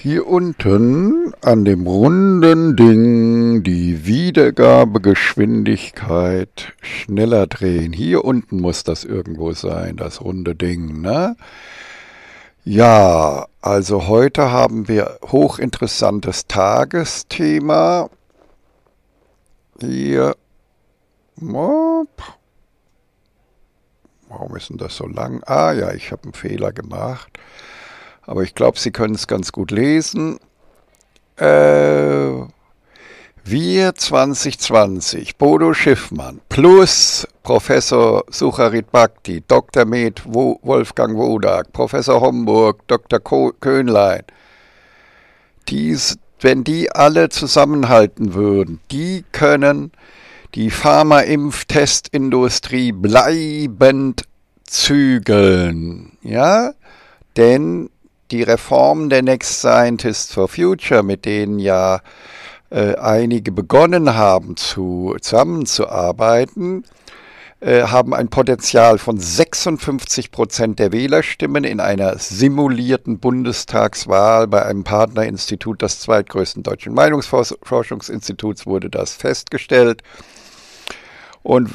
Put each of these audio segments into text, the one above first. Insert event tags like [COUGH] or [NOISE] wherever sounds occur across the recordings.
Hier unten an dem runden Ding die Wiedergabegeschwindigkeit schneller drehen. Hier unten muss das irgendwo sein, das runde Ding, ne? Ja, also heute haben wir hochinteressantes Tagesthema. Hier. Warum ist denn das so lang? Ah ja, ich habe einen Fehler gemacht. Aber ich glaube, Sie können es ganz gut lesen. Äh, wir 2020, Bodo Schiffmann plus Professor Sucharit Bhakti, Dr. Med Wolfgang Wodak, Professor Homburg, Dr. Ko Köhnlein. Dies, wenn die alle zusammenhalten würden, die können die Pharmaimpftestindustrie bleibend zügeln. Ja, denn die Reformen der Next Scientists for Future, mit denen ja äh, einige begonnen haben zu, zusammenzuarbeiten, äh, haben ein Potenzial von 56 Prozent der Wählerstimmen in einer simulierten Bundestagswahl bei einem Partnerinstitut des zweitgrößten deutschen Meinungsforschungsinstituts wurde das festgestellt. Und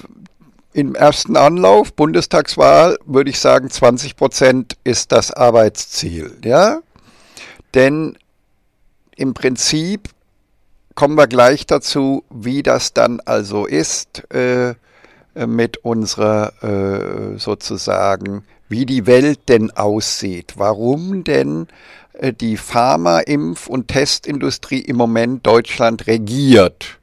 im ersten Anlauf, Bundestagswahl, würde ich sagen, 20 Prozent ist das Arbeitsziel. Ja? Denn im Prinzip kommen wir gleich dazu, wie das dann also ist äh, mit unserer äh, sozusagen, wie die Welt denn aussieht, warum denn äh, die Pharma-, Impf- und Testindustrie im Moment Deutschland regiert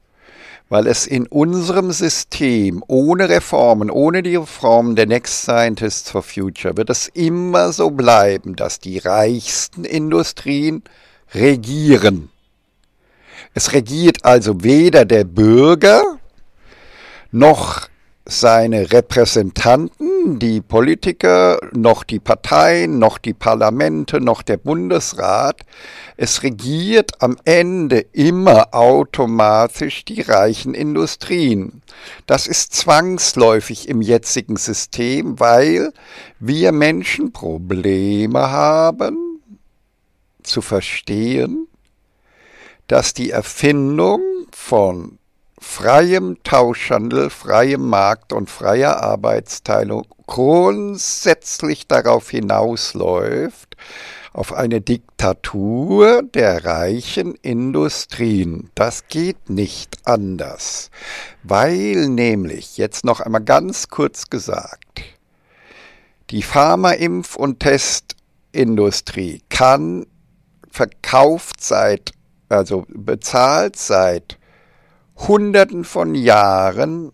weil es in unserem System ohne Reformen, ohne die Reformen der Next Scientists for Future wird es immer so bleiben, dass die reichsten Industrien regieren. Es regiert also weder der Bürger noch seine Repräsentanten, die Politiker, noch die Parteien, noch die Parlamente, noch der Bundesrat. Es regiert am Ende immer automatisch die reichen Industrien. Das ist zwangsläufig im jetzigen System, weil wir Menschen Probleme haben zu verstehen, dass die Erfindung von freiem Tauschhandel, freiem Markt und freier Arbeitsteilung grundsätzlich darauf hinausläuft, auf eine Diktatur der reichen Industrien. Das geht nicht anders, weil nämlich, jetzt noch einmal ganz kurz gesagt, die Pharmaimpf- und Testindustrie kann verkauft seit, also bezahlt seit Hunderten von Jahren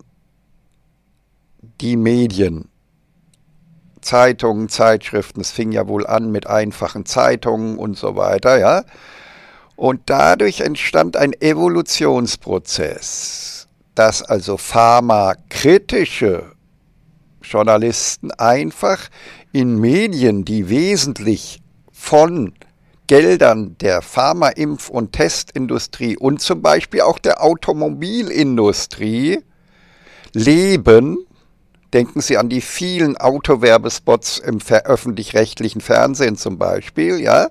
die Medien, Zeitungen, Zeitschriften, es fing ja wohl an mit einfachen Zeitungen und so weiter, ja. Und dadurch entstand ein Evolutionsprozess, dass also pharmakritische Journalisten einfach in Medien, die wesentlich von Geldern der Pharma-, Impf- und Testindustrie und zum Beispiel auch der Automobilindustrie leben, denken Sie an die vielen Autowerbespots im öffentlich-rechtlichen Fernsehen zum Beispiel, ja,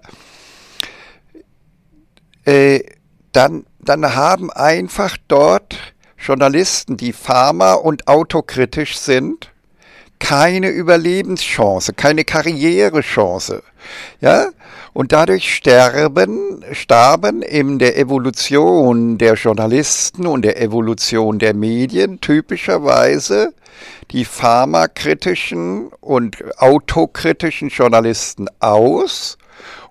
äh, dann, dann haben einfach dort Journalisten, die pharma- und autokritisch sind, keine Überlebenschance, keine Karrierechance. Ja? Und dadurch sterben, starben in der Evolution der Journalisten und der Evolution der Medien typischerweise die pharmakritischen und autokritischen Journalisten aus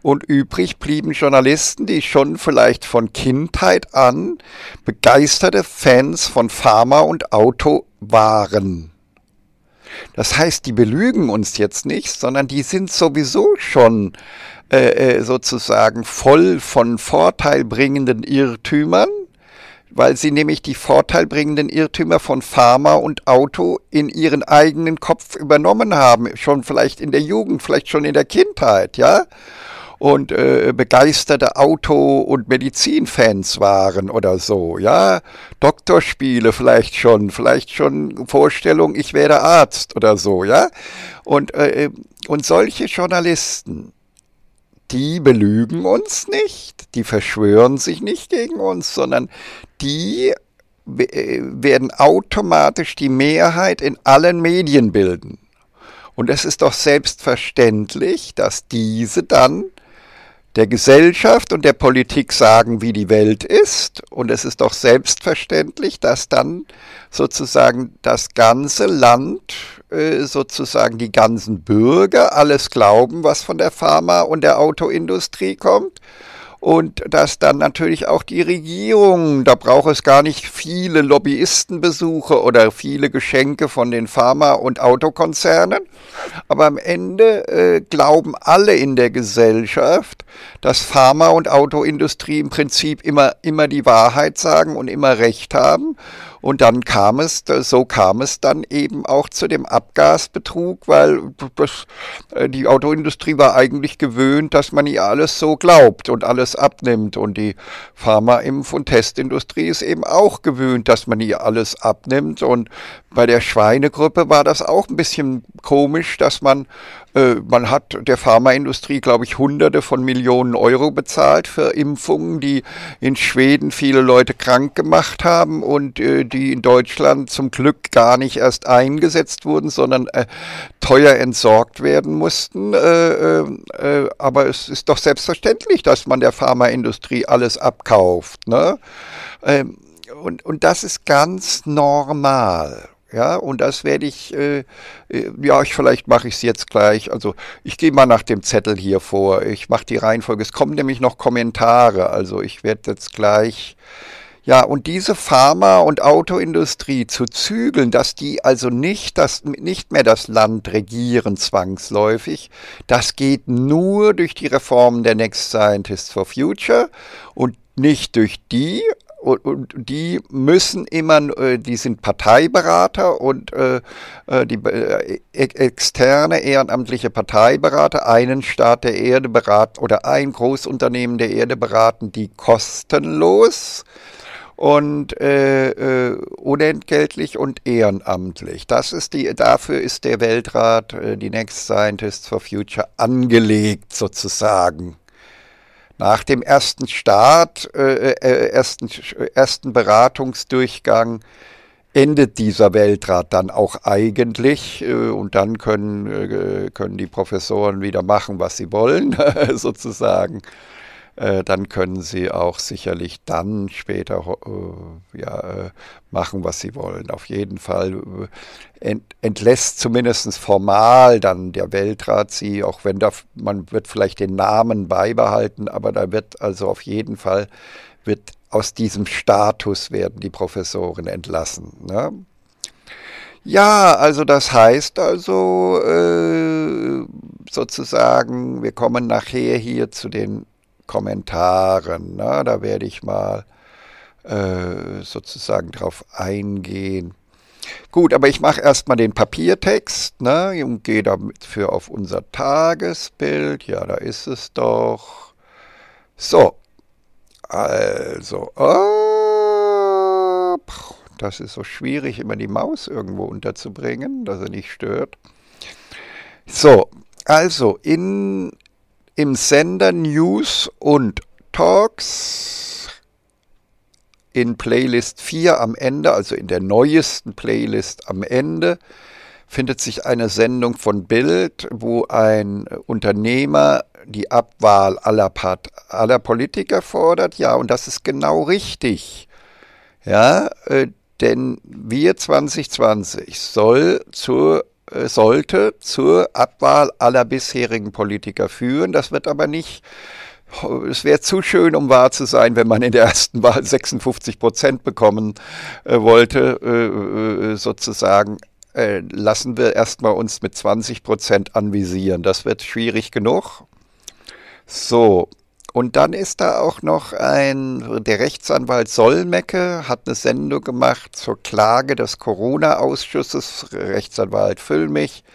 und übrig blieben Journalisten, die schon vielleicht von Kindheit an begeisterte Fans von Pharma und Auto waren. Das heißt, die belügen uns jetzt nicht, sondern die sind sowieso schon äh, äh, sozusagen voll von vorteilbringenden Irrtümern, weil sie nämlich die vorteilbringenden Irrtümer von Pharma und Auto in ihren eigenen Kopf übernommen haben, schon vielleicht in der Jugend, vielleicht schon in der Kindheit, ja? und äh, begeisterte Auto- und Medizinfans waren oder so, ja, Doktorspiele vielleicht schon, vielleicht schon Vorstellung, ich werde Arzt oder so, ja, und, äh, äh, und solche Journalisten, die belügen uns nicht, die verschwören sich nicht gegen uns, sondern die äh, werden automatisch die Mehrheit in allen Medien bilden. Und es ist doch selbstverständlich, dass diese dann der Gesellschaft und der Politik sagen, wie die Welt ist. Und es ist doch selbstverständlich, dass dann sozusagen das ganze Land, äh, sozusagen die ganzen Bürger alles glauben, was von der Pharma- und der Autoindustrie kommt und dass dann natürlich auch die Regierung, da braucht es gar nicht viele Lobbyistenbesuche oder viele Geschenke von den Pharma- und Autokonzernen, aber am Ende äh, glauben alle in der Gesellschaft, dass Pharma- und Autoindustrie im Prinzip immer, immer die Wahrheit sagen und immer Recht haben und dann kam es, so kam es dann eben auch zu dem Abgasbetrug, weil das, äh, die Autoindustrie war eigentlich gewöhnt, dass man ihr alles so glaubt und alles abnimmt. Und die Pharmaimpf- und Testindustrie ist eben auch gewöhnt, dass man ihr alles abnimmt. Und bei der Schweinegruppe war das auch ein bisschen komisch, dass man, äh, man hat der Pharmaindustrie, glaube ich, hunderte von Millionen Euro bezahlt für Impfungen, die in Schweden viele Leute krank gemacht haben und äh, die in Deutschland zum Glück gar nicht erst eingesetzt wurden, sondern äh, teuer entsorgt werden mussten. Äh, äh, äh, aber es ist doch selbstverständlich, dass man der Pharmaindustrie alles abkauft. Ne? Ähm, und, und das ist ganz normal. Ja, und das werde ich, äh, äh ja, ich, vielleicht mache ich es jetzt gleich. Also ich gehe mal nach dem Zettel hier vor. Ich mache die Reihenfolge. Es kommen nämlich noch Kommentare. Also ich werde jetzt gleich ja, und diese Pharma- und Autoindustrie zu zügeln, dass die also nicht, das, nicht mehr das Land regieren zwangsläufig, das geht nur durch die Reformen der Next Scientists for Future und nicht durch die, und, die müssen immer, äh, die sind Parteiberater und äh, äh, die e-, externe ehrenamtliche Parteiberater einen Staat der Erde beraten oder ein Großunternehmen der Erde beraten, die kostenlos und äh, äh, unentgeltlich und ehrenamtlich. Das ist die, dafür ist der Weltrat, äh, die Next Scientists for Future, angelegt sozusagen nach dem ersten Start, äh, äh, äh, ersten, ersten Beratungsdurchgang endet dieser Weltrat dann auch eigentlich äh, und dann können, äh, können die Professoren wieder machen, was sie wollen, [LAUGHS] sozusagen. Äh, dann können sie auch sicherlich dann später äh, ja, äh, machen, was sie wollen. Auf jeden Fall entlässt zumindest formal dann der Weltrat sie, auch wenn da, man wird vielleicht den Namen beibehalten, aber da wird also auf jeden Fall wird aus diesem Status werden die Professoren entlassen. Ne? Ja, also das heißt also äh, sozusagen, wir kommen nachher hier zu den Kommentaren. Na, da werde ich mal äh, sozusagen drauf eingehen. Gut, aber ich mache erstmal den Papiertext ne, und gehe dafür auf unser Tagesbild. Ja, da ist es doch. So, also, oh, das ist so schwierig, immer die Maus irgendwo unterzubringen, dass er nicht stört. So, also in im Sender News und Talks in Playlist 4 am Ende, also in der neuesten Playlist am Ende, findet sich eine Sendung von Bild, wo ein Unternehmer die Abwahl aller, Part aller Politiker fordert. Ja, und das ist genau richtig. Ja, äh, denn wir 2020 soll zur sollte zur Abwahl aller bisherigen Politiker führen. Das wird aber nicht es wäre zu schön, um wahr zu sein, wenn man in der ersten Wahl 56 Prozent bekommen äh, wollte, äh, äh sozusagen. Äh, lassen wir erstmal uns mit 20 Prozent anvisieren. Das wird schwierig genug. So, und dann ist da auch noch ein, der Rechtsanwalt Solmecke hat eine Sendung gemacht zur Klage des Corona-Ausschusses, Rechtsanwalt Füllmich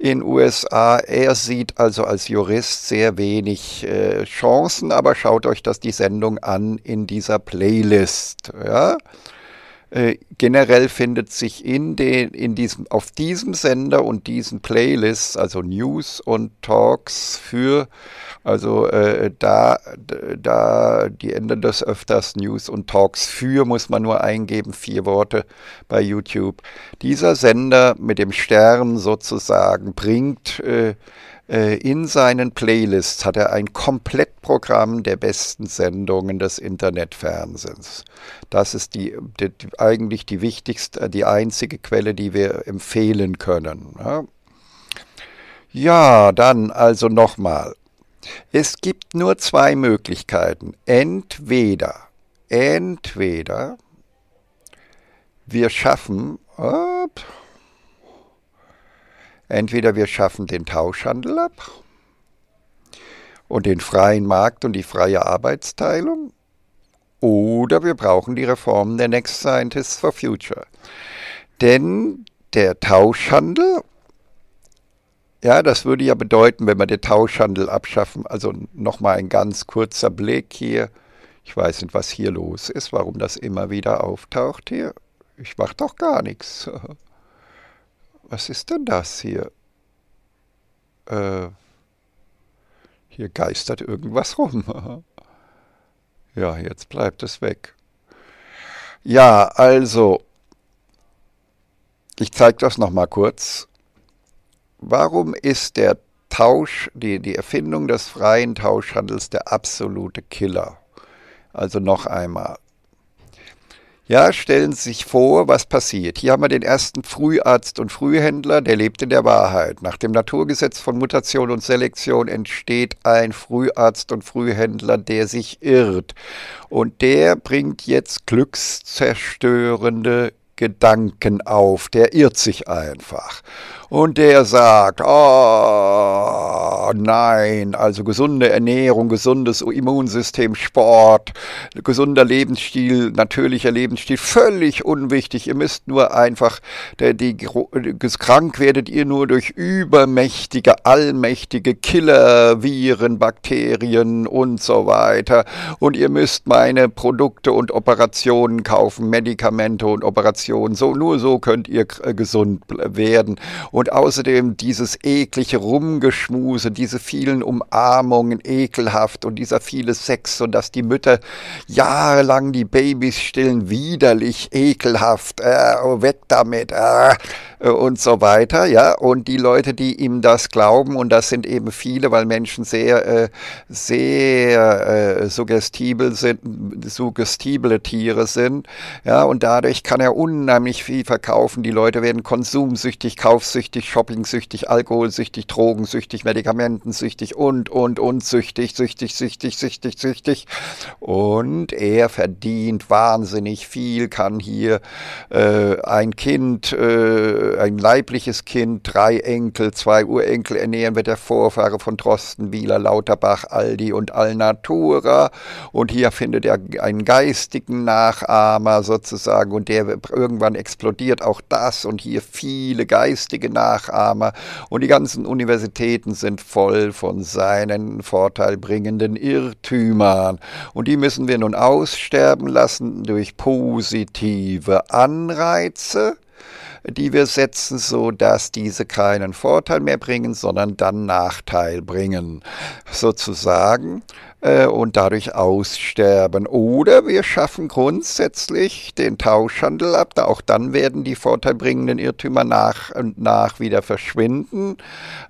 in USA. Er sieht also als Jurist sehr wenig äh, Chancen, aber schaut euch das die Sendung an in dieser Playlist. Ja? Äh, generell findet sich in den, in diesem, auf diesem Sender und diesen Playlists, also News und Talks für, also äh, da, da, die ändern das öfters, News und Talks für, muss man nur eingeben, vier Worte bei YouTube. Dieser Sender mit dem Stern sozusagen bringt äh, äh, in seinen Playlists hat er ein Komplettprogramm der besten Sendungen des Internetfernsehens. Das ist die, die, eigentlich die wichtigste, äh, die einzige Quelle, die wir empfehlen können. Ja, dann also nochmal. Es gibt nur zwei Möglichkeiten. Entweder, entweder wir schaffen, op, Entweder wir schaffen den Tauschhandel ab und den freien Markt und die freie Arbeitsteilung, oder wir brauchen die Reformen der Next Scientists for Future. Denn der Tauschhandel, ja, das würde ja bedeuten, wenn wir den Tauschhandel abschaffen, also nochmal ein ganz kurzer Blick hier. Ich weiß nicht, was hier los ist, warum das immer wieder auftaucht hier. Ich mache doch gar nichts. [LAUGHS] Was ist denn das hier? Äh, hier geistert irgendwas rum. [LAUGHS] ja, jetzt bleibt es weg. Ja, also, ich zeige das nochmal kurz. Warum ist der Tausch, die, die Erfindung des freien Tauschhandels der absolute Killer? Also noch einmal, ja, stellen Sie sich vor, was passiert. Hier haben wir den ersten Früharzt und Frühhändler, der lebt in der Wahrheit. Nach dem Naturgesetz von Mutation und Selektion entsteht ein Früharzt und Frühhändler, der sich irrt. Und der bringt jetzt glückszerstörende Gedanken auf. Der irrt sich einfach und der sagt, oh nein, also gesunde Ernährung, gesundes Immunsystem, Sport, gesunder Lebensstil, natürlicher Lebensstil, völlig unwichtig. Ihr müsst nur einfach, der, die, krank werdet ihr nur durch übermächtige, allmächtige Killer, Viren, Bakterien und so weiter. Und ihr müsst meine Produkte und Operationen kaufen, Medikamente und Operationen. So, nur so könnt ihr äh, gesund werden. Und und außerdem dieses eklige Rumgeschmuse, diese vielen Umarmungen, ekelhaft und dieser viele Sex und dass die Mütter jahrelang die Babys stillen, widerlich, ekelhaft, äh, oh, weg damit äh, und so weiter. Ja, und die Leute, die ihm das glauben, und das sind eben viele, weil Menschen sehr, äh, sehr äh, suggestibel sind, suggestible Tiere sind. Ja, und dadurch kann er unheimlich viel verkaufen. Die Leute werden konsumsüchtig, kaufsüchtig süchtig, shopping-süchtig, alkoholsüchtig, drogensüchtig, medikamentensüchtig und, und, und süchtig, süchtig, süchtig, süchtig, süchtig. Und er verdient wahnsinnig viel, kann hier äh, ein Kind, äh, ein leibliches Kind, drei Enkel, zwei Urenkel ernähren, wird der Vorfahre von Drosten, Wieler, Lauterbach, Aldi und Alnatura. Und hier findet er einen geistigen Nachahmer sozusagen und der irgendwann explodiert auch das und hier viele geistige Nachahmer Nachahmer und die ganzen Universitäten sind voll von seinen vorteilbringenden Irrtümern. Und die müssen wir nun aussterben lassen durch positive Anreize die wir setzen, so dass diese keinen Vorteil mehr bringen, sondern dann Nachteil bringen. Sozusagen äh, und dadurch aussterben. Oder wir schaffen grundsätzlich den Tauschhandel ab. Auch dann werden die vorteilbringenden Irrtümer nach und nach wieder verschwinden.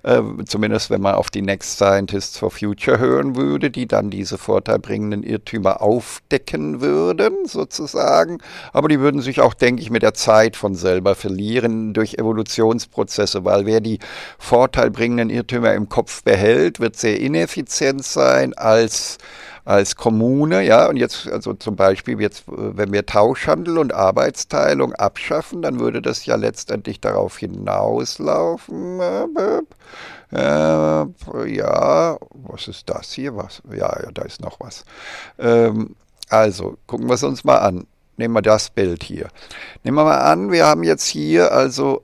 Ähm, zumindest wenn man auf die Next Scientists for Future hören würde, die dann diese vorteilbringenden Irrtümer aufdecken würden, sozusagen. Aber die würden sich auch, denke ich, mit der Zeit von selber verlieren durch Evolutionsprozesse, weil wer die vorteilbringenden Irrtümer im Kopf behält, wird sehr ineffizient sein als als, Kommune, ja, und jetzt, also zum Beispiel, jetzt, äh, wenn wir Tauschhandel und Arbeitsteilung abschaffen, dann würde das ja letztendlich darauf hinauslaufen. Äh, äh, ja, was ist das hier? Was? Ja, ja da ist noch was. Ähm, also, gucken wir es uns mal an. Nehmen wir das Bild hier. Nehmen wir mal an, wir haben jetzt hier, also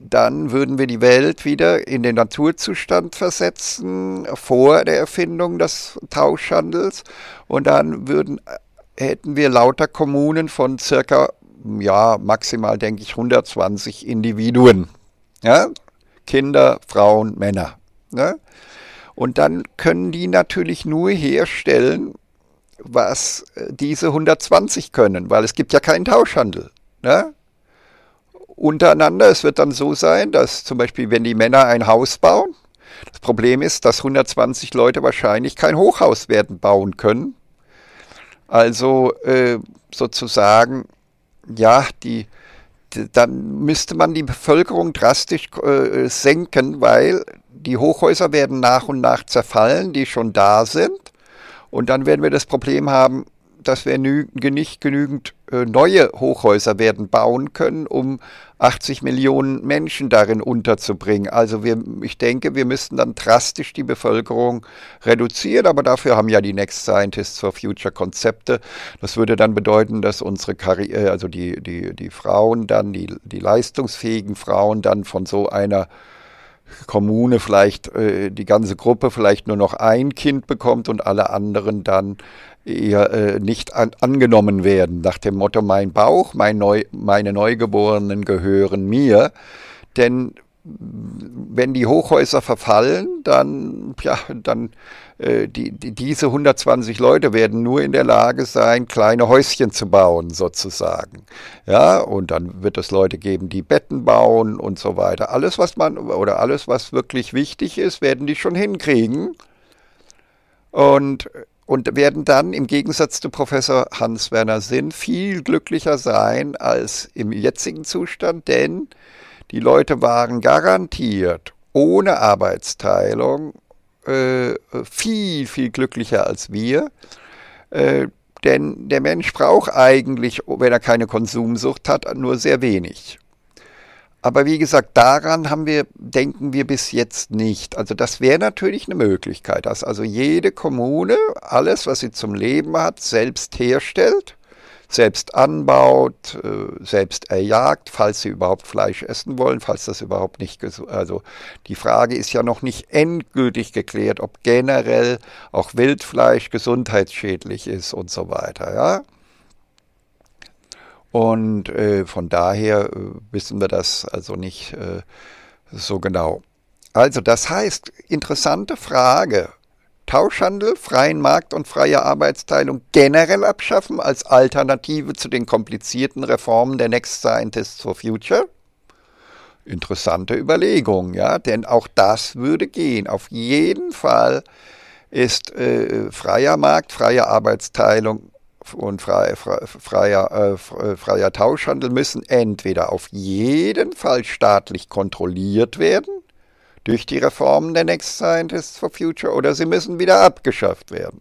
dann würden wir die Welt wieder in den Naturzustand versetzen, vor der Erfindung des Tauschhandels. Und dann würden, äh, hätten wir lauter Kommunen von circa, ja, maximal denke ich 120 Individuen. Ja? Kinder, Frauen, Männer. Ne? Und dann können die natürlich nur herstellen, was äh, diese 120 können, weil es gibt ja keinen Tauschhandel. Ne? Untereinander, es wird dann so sein, dass zum Beispiel, wenn die Männer ein Haus bauen, das Problem ist, dass 120 Leute wahrscheinlich kein Hochhaus werden bauen können. Also äh, sozusagen, ja, die, die, dann müsste man die Bevölkerung drastisch äh, senken, weil die Hochhäuser werden nach und nach zerfallen, die schon da sind. Und dann werden wir das Problem haben, dass wir nicht genügend äh, neue Hochhäuser werden bauen können, um 80 Millionen Menschen darin unterzubringen. Also wir, ich denke, wir müssten dann drastisch die Bevölkerung reduzieren, aber dafür haben ja die Next Scientists for Future Konzepte. Das würde dann bedeuten, dass unsere Karriere, äh, also die, die, die Frauen dann, die, die leistungsfähigen Frauen dann von so einer Kommune vielleicht äh, die ganze Gruppe vielleicht nur noch ein Kind bekommt und alle anderen dann eher äh, nicht an, angenommen werden. Nach dem Motto, mein Bauch, mein Neu, meine Neugeborenen gehören mir. Denn wenn die Hochhäuser verfallen, dann, ja, dann äh, die, die, diese 120 Leute werden nur in der Lage sein, kleine Häuschen zu bauen, sozusagen. Ja, und dann wird es Leute geben, die Betten bauen und so weiter. Alles, was man, oder alles, was wirklich wichtig ist, werden die schon hinkriegen. Und, und werden dann im Gegensatz zu Professor Hans-Werner Sinn viel glücklicher sein als im jetzigen Zustand, denn die Leute waren garantiert ohne Arbeitsteilung äh, viel, viel glücklicher als wir. Äh, denn der Mensch braucht eigentlich, wenn er keine Konsumsucht hat, nur sehr wenig. Aber wie gesagt, daran haben wir, denken wir bis jetzt nicht. Also das wäre natürlich eine Möglichkeit, dass also jede Kommune alles, was sie zum Leben hat, selbst herstellt selbst anbaut, äh, selbst erjagt, falls sie überhaupt Fleisch essen wollen, falls das überhaupt nicht, also die Frage ist ja noch nicht endgültig geklärt, ob generell auch Wildfleisch gesundheitsschädlich ist und so weiter, ja. Und äh, von daher äh, wissen wir das also nicht äh, so genau. Also das heißt, interessante Frage, Tauschhandel, freien Markt und freie Arbeitsteilung generell abschaffen als Alternative zu den komplizierten Reformen der Next Scientists for Future? Interessante Überlegung, ja, denn auch das würde gehen. Auf jeden Fall ist äh, freier Markt, freie Arbeitsteilung und freier, freier, äh, freier Tauschhandel müssen entweder auf jeden Fall staatlich kontrolliert werden durch die Reformen der Next Scientists for Future oder sie müssen wieder abgeschafft werden.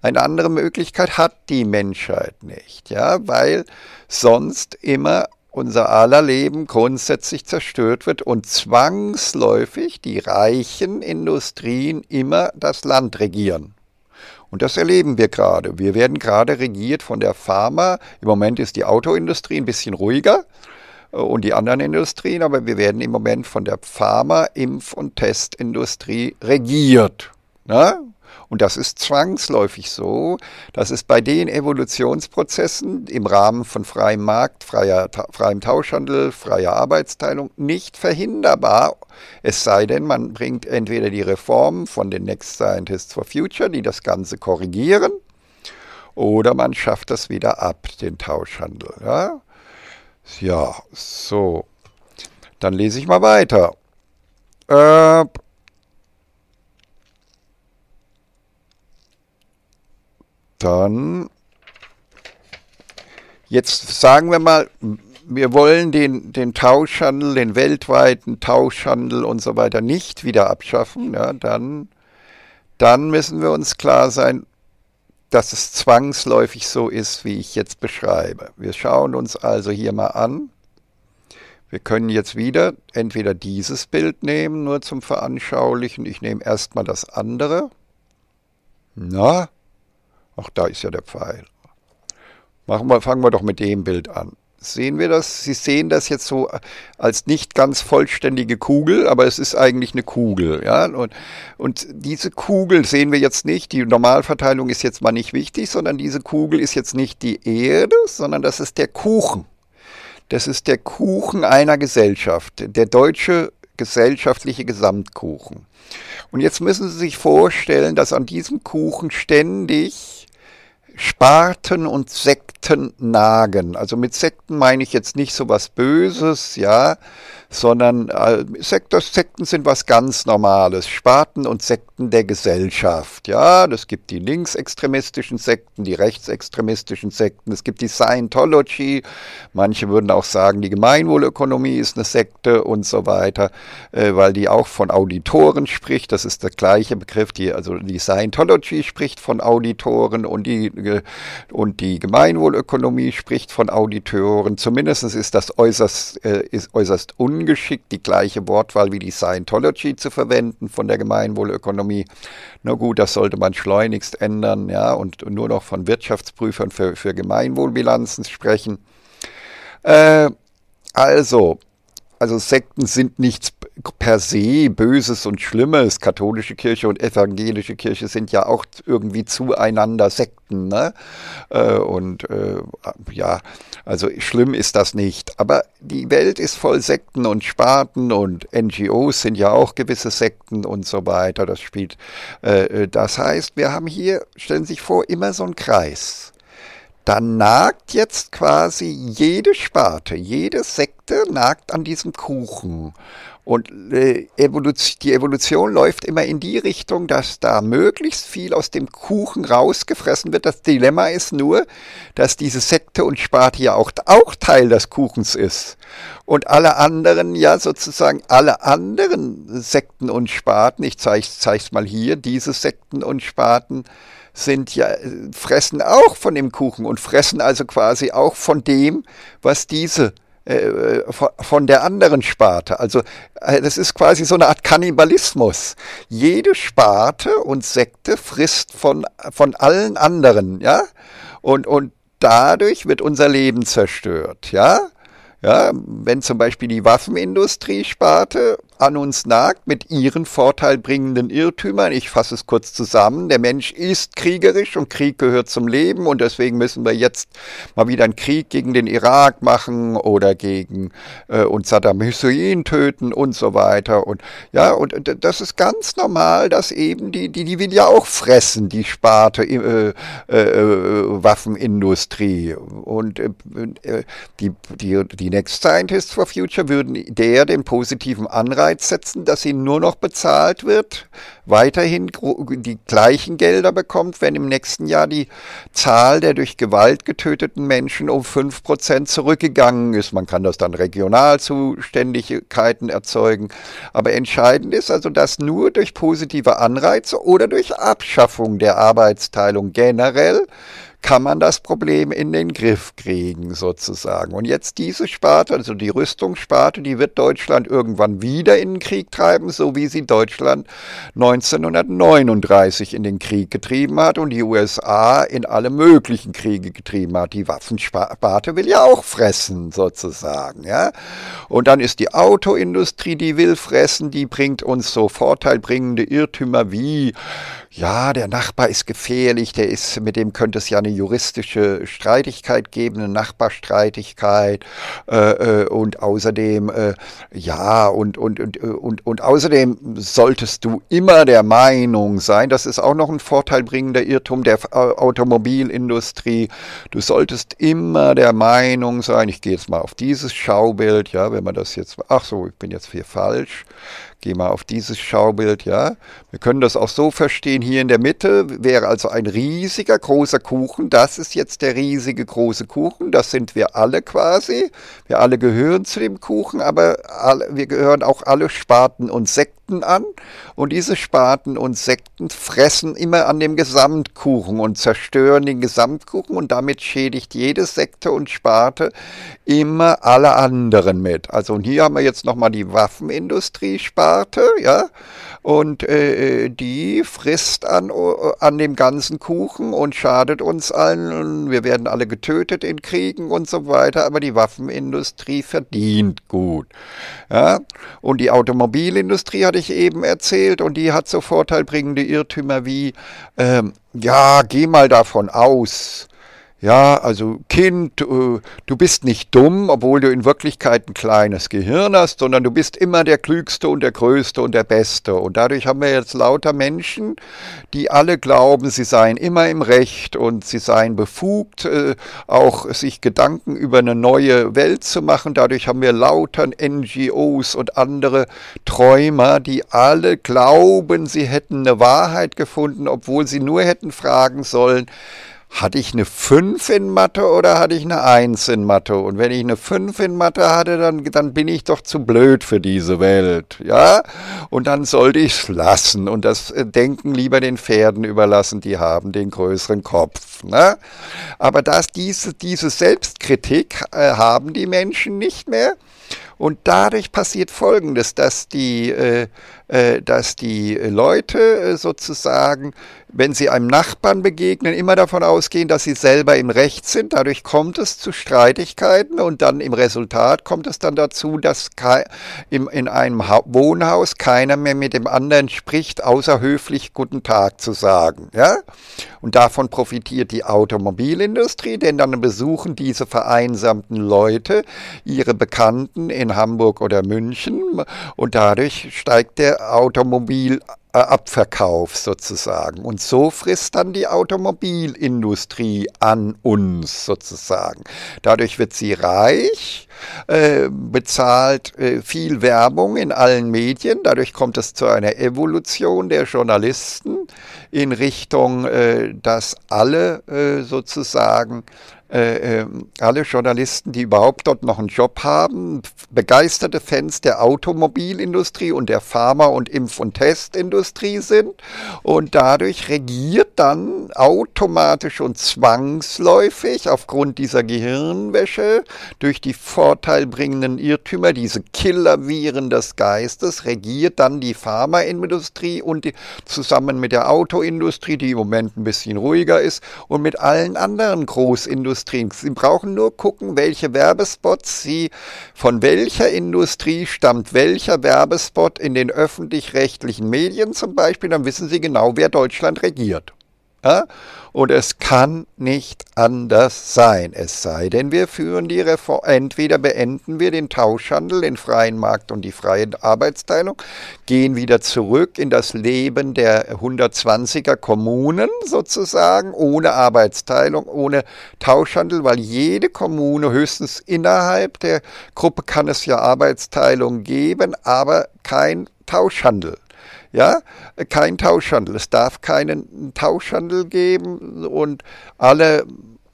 Eine andere Möglichkeit hat die Menschheit nicht, ja, weil sonst immer unser aller Leben grundsätzlich zerstört wird und zwangsläufig die reichen Industrien immer das Land regieren. Und das erleben wir gerade. Wir werden gerade regiert von der Pharma. Im Moment ist die Autoindustrie ein bisschen ruhiger, und die anderen Industrien, aber wir werden im Moment von der Pharma-, Impf- und Testindustrie regiert. Ne? Und das ist zwangsläufig so, dass es bei den Evolutionsprozessen im Rahmen von freiem Markt, freier, freiem Tauschhandel, freier Arbeitsteilung nicht verhinderbar, es sei denn, man bringt entweder die Reformen von den Next Scientists for Future, die das Ganze korrigieren, oder man schafft das wieder ab, den Tauschhandel. Ja? Ja, so. Dann lese ich mal weiter. Äh, dann. Jetzt sagen wir mal, wir wollen den, den Tauschhandel, den weltweiten Tauschhandel und so weiter nicht wieder abschaffen. Ja, dann, dann müssen wir uns klar sein, dass es zwangsläufig so ist, wie ich jetzt beschreibe. Wir schauen uns also hier mal an. Wir können jetzt wieder entweder dieses Bild nehmen, nur zum Veranschaulichen. Ich nehme erstmal das andere. Na, ach, da ist ja der Pfeil. Machen wir, fangen wir doch mit dem Bild an. Sehen wir das? Sie sehen das jetzt so äh, als nicht ganz vollständige Kugel, aber es ist eigentlich eine Kugel. Ja? Und, und diese Kugel sehen wir jetzt nicht. Die Normalverteilung ist jetzt mal nicht wichtig, sondern diese Kugel ist jetzt nicht die Erde, sondern das ist der Kuchen. Das ist der Kuchen einer Gesellschaft, der deutsche gesellschaftliche Gesamtkuchen. Und jetzt müssen Sie sich vorstellen, dass an diesem Kuchen ständig Sparten und Sekten nagen. Also mit Sekten meine ich jetzt nicht so was Böses, ja, sondern äh, Sekten sind was ganz Normales. Spaten und Sekten der Gesellschaft. Ja, es gibt die linksextremistischen Sekten, die rechtsextremistischen Sekten, es gibt die Scientology, manche würden auch sagen, die Gemeinwohlökonomie ist eine Sekte und so weiter, äh, weil die auch von Auditoren spricht. Das ist der gleiche Begriff, die, also die Scientology spricht von Auditoren und die, äh, und die Gemeinwohlökonomie spricht von Auditoren. Zumindest ist das äußerst, äh, ist äußerst un ungeschickt, die gleiche Wortwahl wie die Scientology zu verwenden von der Gemeinwohlökonomie. Na gut, das sollte man schleunigst ändern, ja, und nur noch von Wirtschaftsprüfern für, für Gemeinwohlbilanzen sprechen. Äh, also, also Sekten sind nichts per se Böses und Schlimmes. Katholische Kirche und evangelische Kirche sind ja auch irgendwie zueinander Sekten. Ne? Äh, und äh, ja, also schlimm ist das nicht. Aber die Welt ist voll Sekten und Spaten und NGOs sind ja auch gewisse Sekten und so weiter. Das spielt. Äh, äh, das heißt, wir haben hier, stellen Sie sich vor, immer so einen Kreis. Da nagt jetzt quasi jede Sparte, jede Sekte nagt an diesem Kuchen. Und äh, die Evolution läuft immer in die Richtung, dass da möglichst viel aus dem Kuchen rausgefressen wird. Das Dilemma ist nur, dass diese Sekte und Sparte ja auch, auch Teil des Kuchens ist. Und alle anderen, ja sozusagen alle anderen Sekten und Sparten, ich zeige es mal hier, diese Sekten und Sparten, sind ja, äh, fressen auch von dem Kuchen und fressen also quasi auch von dem, was diese äh, äh, von, von der anderen Sparte. Also das ist quasi so eine Art Kannibalismus. Jede Sparte und Sekte frisst von, von allen anderen, ja? Und, und dadurch wird unser Leben zerstört, ja? Ja, wenn zum Beispiel die Waffenindustrie sparte, an uns nagt mit ihren vorteilbringenden Irrtümern. Ich fasse es kurz zusammen. Der Mensch ist kriegerisch und Krieg gehört zum Leben und deswegen müssen wir jetzt mal wieder einen Krieg gegen den Irak machen oder gegen äh, und Saddam Hussein töten und so weiter. Und ja, und, und das ist ganz normal, dass eben die, die, die will ja auch fressen, die Sparte äh, äh, äh Waffenindustrie. Und äh, äh, die, die, die Next Scientists for Future würden der den positiven Anreiz Anreiz setzen, dass sie nur noch bezahlt wird, weiterhin die gleichen Gelder bekommt, wenn im nächsten Jahr die Zahl der durch Gewalt getöteten Menschen um 5% zurückgegangen ist. Man kann das dann regional Zuständigkeiten erzeugen. Aber entscheidend ist also, dass nur durch positive Anreize oder durch Abschaffung der Arbeitsteilung generell kann man das Problem in den Griff kriegen sozusagen. Und jetzt diese Sparte, also die Rüstungssparte, die wird Deutschland irgendwann wieder in den Krieg treiben, so wie sie Deutschland 1939 in den Krieg getrieben hat und die USA in alle möglichen Kriege getrieben hat. Die Waffensparte will ja auch fressen sozusagen. Ja? Und dann ist die Autoindustrie, die will fressen, die bringt uns so vorteilbringende Irrtümer wie ja, der Nachbar ist gefährlich, der ist, mit dem könnte es ja eine juristische Streitigkeit geben, eine Nachbarstreitigkeit äh, äh, und außerdem, äh, ja, und, und, und, äh, und, und außerdem solltest du immer der Meinung sein, das ist auch noch ein vorteilbringender Irrtum der Automobilindustrie, du solltest immer der Meinung sein, ich gehe jetzt mal auf dieses Schaubild, ja, wenn man das jetzt, ach so, ich bin jetzt hier falsch, Geh mal auf dieses Schaubild, ja. Wir können das auch so verstehen, hier in der Mitte wäre also ein riesiger großer Kuchen. Das ist jetzt der riesige große Kuchen. Das sind wir alle quasi. Wir alle gehören zu dem Kuchen, aber alle, wir gehören auch alle Sparten und Sekten Sparten an und diese Spaten und Sekten fressen immer an dem Gesamtkuchen und zerstören den Gesamtkuchen und damit schädigt jede Sekte und Sparte immer alle anderen mit. Also und hier haben wir jetzt nochmal die Waffenindustrie-Sparte, ja, und äh, äh die frisst an, äh, an dem ganzen Kuchen und schadet uns allen. Wir werden alle getötet in Kriegen und so weiter, aber die Waffenindustrie verdient gut. Ja? Und die Automobilindustrie hatte ich ich eben erzählt und die hat so vorteilbringende Irrtümer wie, ähm, ja, geh mal davon aus, ja, also Kind, du bist nicht dumm, obwohl du in Wirklichkeit ein kleines Gehirn hast, sondern du bist immer der Klügste und der Größte und der Beste. Und dadurch haben wir jetzt lauter Menschen, die alle glauben, sie seien immer im Recht und sie seien befugt, äh, auch sich Gedanken über eine neue Welt zu machen. Dadurch haben wir lauter NGOs und andere Träumer, die alle glauben, sie hätten eine Wahrheit gefunden, obwohl sie nur hätten fragen sollen, hatte ich eine 5 in Mathe oder hatte ich eine 1 in Mathe? Und wenn ich eine 5 in Mathe hatte, dann, dann bin ich doch zu blöd für diese Welt. Ja? Und dann sollte ich es lassen und das äh, Denken lieber den Pferden überlassen, die haben den größeren Kopf. Ne? Aber das, diese, diese Selbstkritik äh, haben die Menschen nicht mehr. Und dadurch passiert Folgendes, dass die, äh, äh, dass die Leute äh, sozusagen wenn Sie einem Nachbarn begegnen, immer davon ausgehen, dass Sie selber im Recht sind. Dadurch kommt es zu Streitigkeiten und dann im Resultat kommt es dann dazu, dass in einem Wohnhaus keiner mehr mit dem anderen spricht, außer höflich Guten Tag zu sagen. Ja? Und davon profitiert die Automobilindustrie, denn dann besuchen diese vereinsamten Leute ihre Bekannten in Hamburg oder München und dadurch steigt der Automobil äh, Abverkauf sozusagen. Und so frisst dann die Automobilindustrie an uns sozusagen. Dadurch wird sie reich, äh, bezahlt äh, viel Werbung in allen Medien. Dadurch kommt es zu einer Evolution der Journalisten in Richtung, äh, dass alle äh, sozusagen äh, ähm, alle Journalisten, die überhaupt dort noch einen Job haben, begeisterte Fans der Automobilindustrie und der Pharma- und Impf- und Testindustrie sind. Und dadurch regiert dann automatisch und zwangsläufig aufgrund dieser Gehirnwäsche durch die vorteilbringenden Irrtümer, diese Killerviren des Geistes, regiert dann die Pharmaindustrie und die, zusammen mit der Autoindustrie, die im Moment ein bisschen ruhiger ist, und mit allen anderen Großindustrien Industrien. Sie brauchen nur gucken, welche Werbespots Sie, von welcher Industrie stammt welcher Werbespot in den öffentlich-rechtlichen Medien zum Beispiel, dann wissen Sie genau, wer Deutschland regiert. Ja? Und es kann nicht anders sein, es sei denn, wir führen die Reform, entweder beenden wir den Tauschhandel, den freien Markt und die freie Arbeitsteilung, gehen wieder zurück in das Leben der 120er Kommunen sozusagen, ohne Arbeitsteilung, ohne Tauschhandel, weil jede Kommune höchstens innerhalb der Gruppe kann es ja Arbeitsteilung geben, aber kein Tauschhandel. Ja, kein Tauschhandel. Es darf keinen Tauschhandel geben und alle,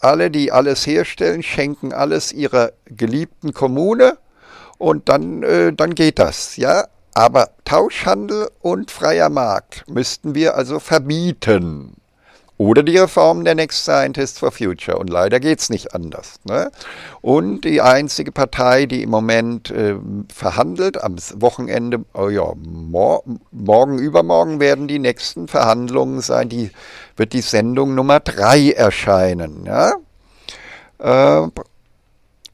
alle, die alles herstellen, schenken alles ihrer geliebten Kommune und dann, äh, dann geht das. Ja, aber Tauschhandel und freier Markt müssten wir also verbieten. Oder die Reform der Next Scientist for Future. Und leider geht es nicht anders. Ne? Und die einzige Partei, die im Moment äh, verhandelt, am Wochenende, oh ja, mor morgen, übermorgen werden die nächsten Verhandlungen sein. Die wird die Sendung Nummer 3 erscheinen. Ja? Äh,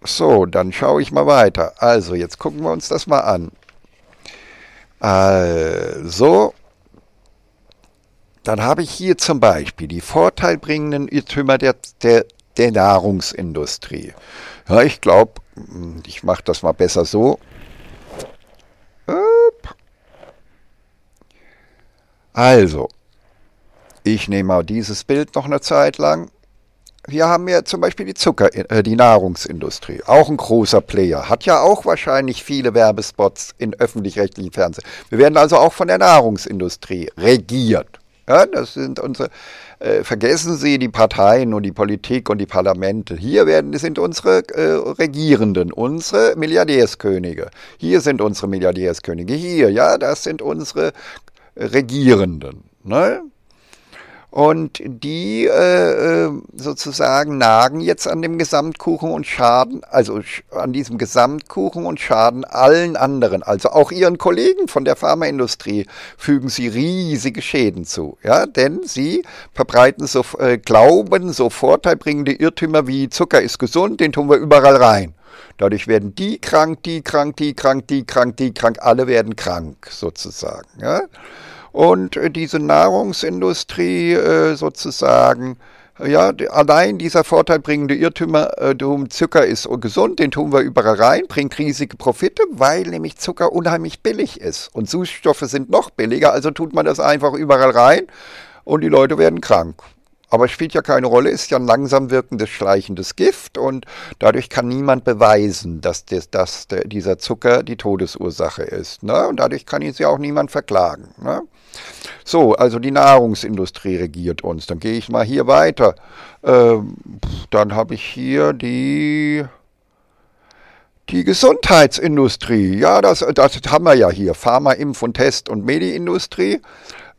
so, dann schaue ich mal weiter. Also, jetzt gucken wir uns das mal an. Also dann habe ich hier zum Beispiel die vorteilbringenden Irrtümer der, der, der Nahrungsindustrie. Ja, ich glaube, hm, ich mache das mal besser so. Also, ich nehme mal dieses Bild noch eine Zeit lang. Wir haben ja zum Beispiel die Zucker, äh, die Nahrungsindustrie, auch ein großer Player, hat ja auch wahrscheinlich viele Werbespots in öffentlich-rechtlichen Fernsehen. Wir werden also auch von der Nahrungsindustrie regiert. Ja, das sind unsere, äh, vergessen Sie die Parteien und die Politik und die Parlamente. Hier werden, sind unsere äh, Regierenden, unsere Milliardärskönige. Hier sind unsere Milliardärskönige. Hier, ja, das sind unsere Regierenden. Ne? Und die äh, äh, sozusagen nagen jetzt an dem Gesamtkuchen und schaden, also an diesem Gesamtkuchen und schaden allen anderen, also auch ihren Kollegen von der Pharmaindustrie fügen sie riesige Schäden zu, ja, denn sie verbreiten so, äh, glauben so vorteilbringende Irrtümer wie Zucker ist gesund, den tun wir überall rein. Dadurch werden die krank, die krank, die krank, die krank, die krank, alle werden krank sozusagen, ja und äh, diese Nahrungsindustrie äh, sozusagen äh, ja, allein dieser vorteilbringende Irrtümer, Zucker ist gesund, den tun wir überall rein, bringt riesige Profite, weil nämlich Zucker unheimlich billig ist. Und Süßstoffe sind noch billiger, also tut man das einfach überall rein und die Leute werden krank. Aber spielt ja keine Rolle, ist ja ein langsam wirkendes, schleichendes Gift und dadurch kann niemand beweisen, dass, das, dass der, dieser Zucker die Todesursache ist. Ne? Und dadurch kann ihn ja auch niemand verklagen. Ne? So, also die Nahrungsindustrie regiert uns. Dann gehe ich mal hier weiter. Ähm, dann habe ich hier die... Die Gesundheitsindustrie, ja, das, das haben wir ja hier. Pharma, Impf und Test und Medienindustrie.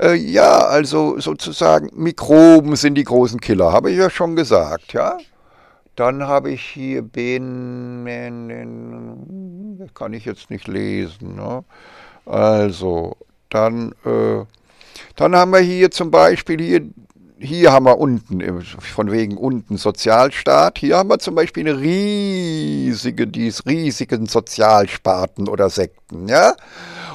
Äh, ja, also sozusagen Mikroben sind die großen Killer, habe ich ja schon gesagt, ja. Dann habe ich hier Ben, kann ich jetzt nicht lesen, ne? Also, dann äh, dann haben wir hier zum Beispiel hier, hier haben wir unten, äh, von wegen unten Sozialstaat, hier haben wir zum Beispiel eine riesige, diese riesigen Sozialsparten oder Sekten, ja.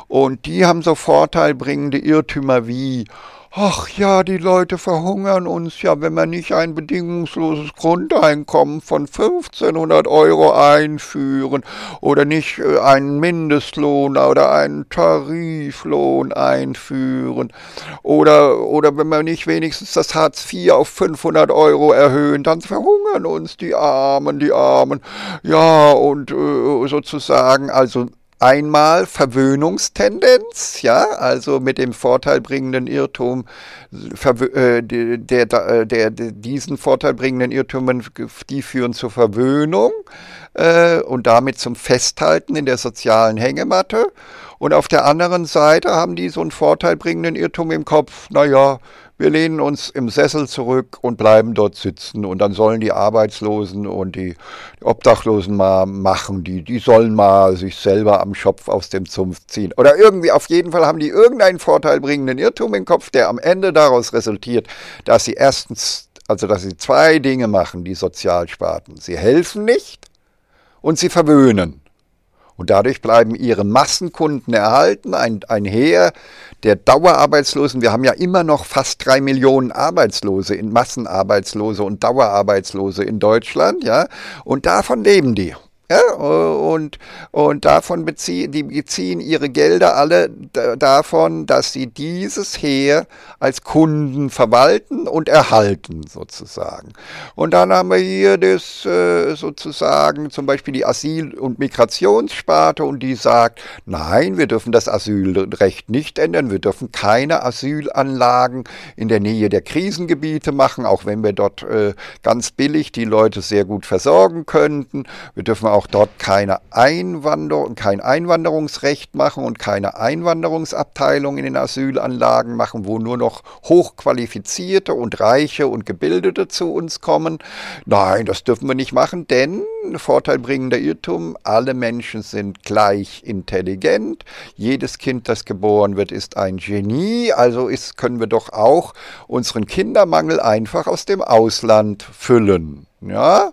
Und die haben so vorteilbringende Irrtümer wie ach ja, die Leute verhungern uns ja, wenn man nicht ein bedingungsloses Grundeinkommen von 1500 Euro einführen oder nicht äh, einen Mindestlohn oder einen Tariflohn einführen oder, oder wenn man nicht wenigstens das Hartz IV auf 500 Euro erhöhen, dann verhungern uns die Armen, die Armen. Ja, und äh, sozusagen, also Einmal Verwöhnungstendenz, ja, also mit dem vorteilbringenden Irrtum, äh, der, äh, der, der, der diesen vorteilbringenden Irrtümern, die führen zur Verwöhnung äh, und damit zum Festhalten in der sozialen Hängematte. Und auf der anderen Seite haben die so einen vorteilbringenden Irrtum im Kopf, naja, wir lehnen uns im Sessel zurück und bleiben dort sitzen und dann sollen die Arbeitslosen und die Obdachlosen mal machen, die, die sollen mal sich selber am Schopf aus dem Zumpf ziehen. Oder irgendwie, auf jeden Fall haben die irgendeinen vorteilbringenden Irrtum im Kopf, der am Ende daraus resultiert, dass sie erstens, also dass sie zwei Dinge machen, die Sozialsparten. Sie helfen nicht und sie verwöhnen. Und dadurch bleiben ihre Massenkunden erhalten, ein, ein Heer der Dauerarbeitslosen. Wir haben ja immer noch fast drei Millionen Arbeitslose, in Massenarbeitslose und Dauerarbeitslose in Deutschland. Ja? Und davon leben die. Ja, und, und davon beziehen, die beziehen ihre Gelder alle davon, dass sie dieses Heer als Kunden verwalten und erhalten sozusagen. Und dann haben wir hier das äh, sozusagen zum Beispiel die Asyl- und Migrationssparte und die sagt, nein, wir dürfen das Asylrecht nicht ändern, wir dürfen keine Asylanlagen in der Nähe der Krisengebiete machen, auch wenn wir dort äh, ganz billig die Leute sehr gut versorgen könnten. Wir dürfen auch auch dort keine Einwanderung, kein Einwanderungsrecht machen und keine Einwanderungsabteilung in den Asylanlagen machen, wo nur noch hochqualifizierte und reiche und gebildete zu uns kommen. Nein, das dürfen wir nicht machen, denn vorteilbringender Irrtum, alle Menschen sind gleich intelligent. Jedes Kind, das geboren wird, ist ein Genie, also ist, können wir doch auch unseren Kindermangel einfach aus dem Ausland füllen. Ja,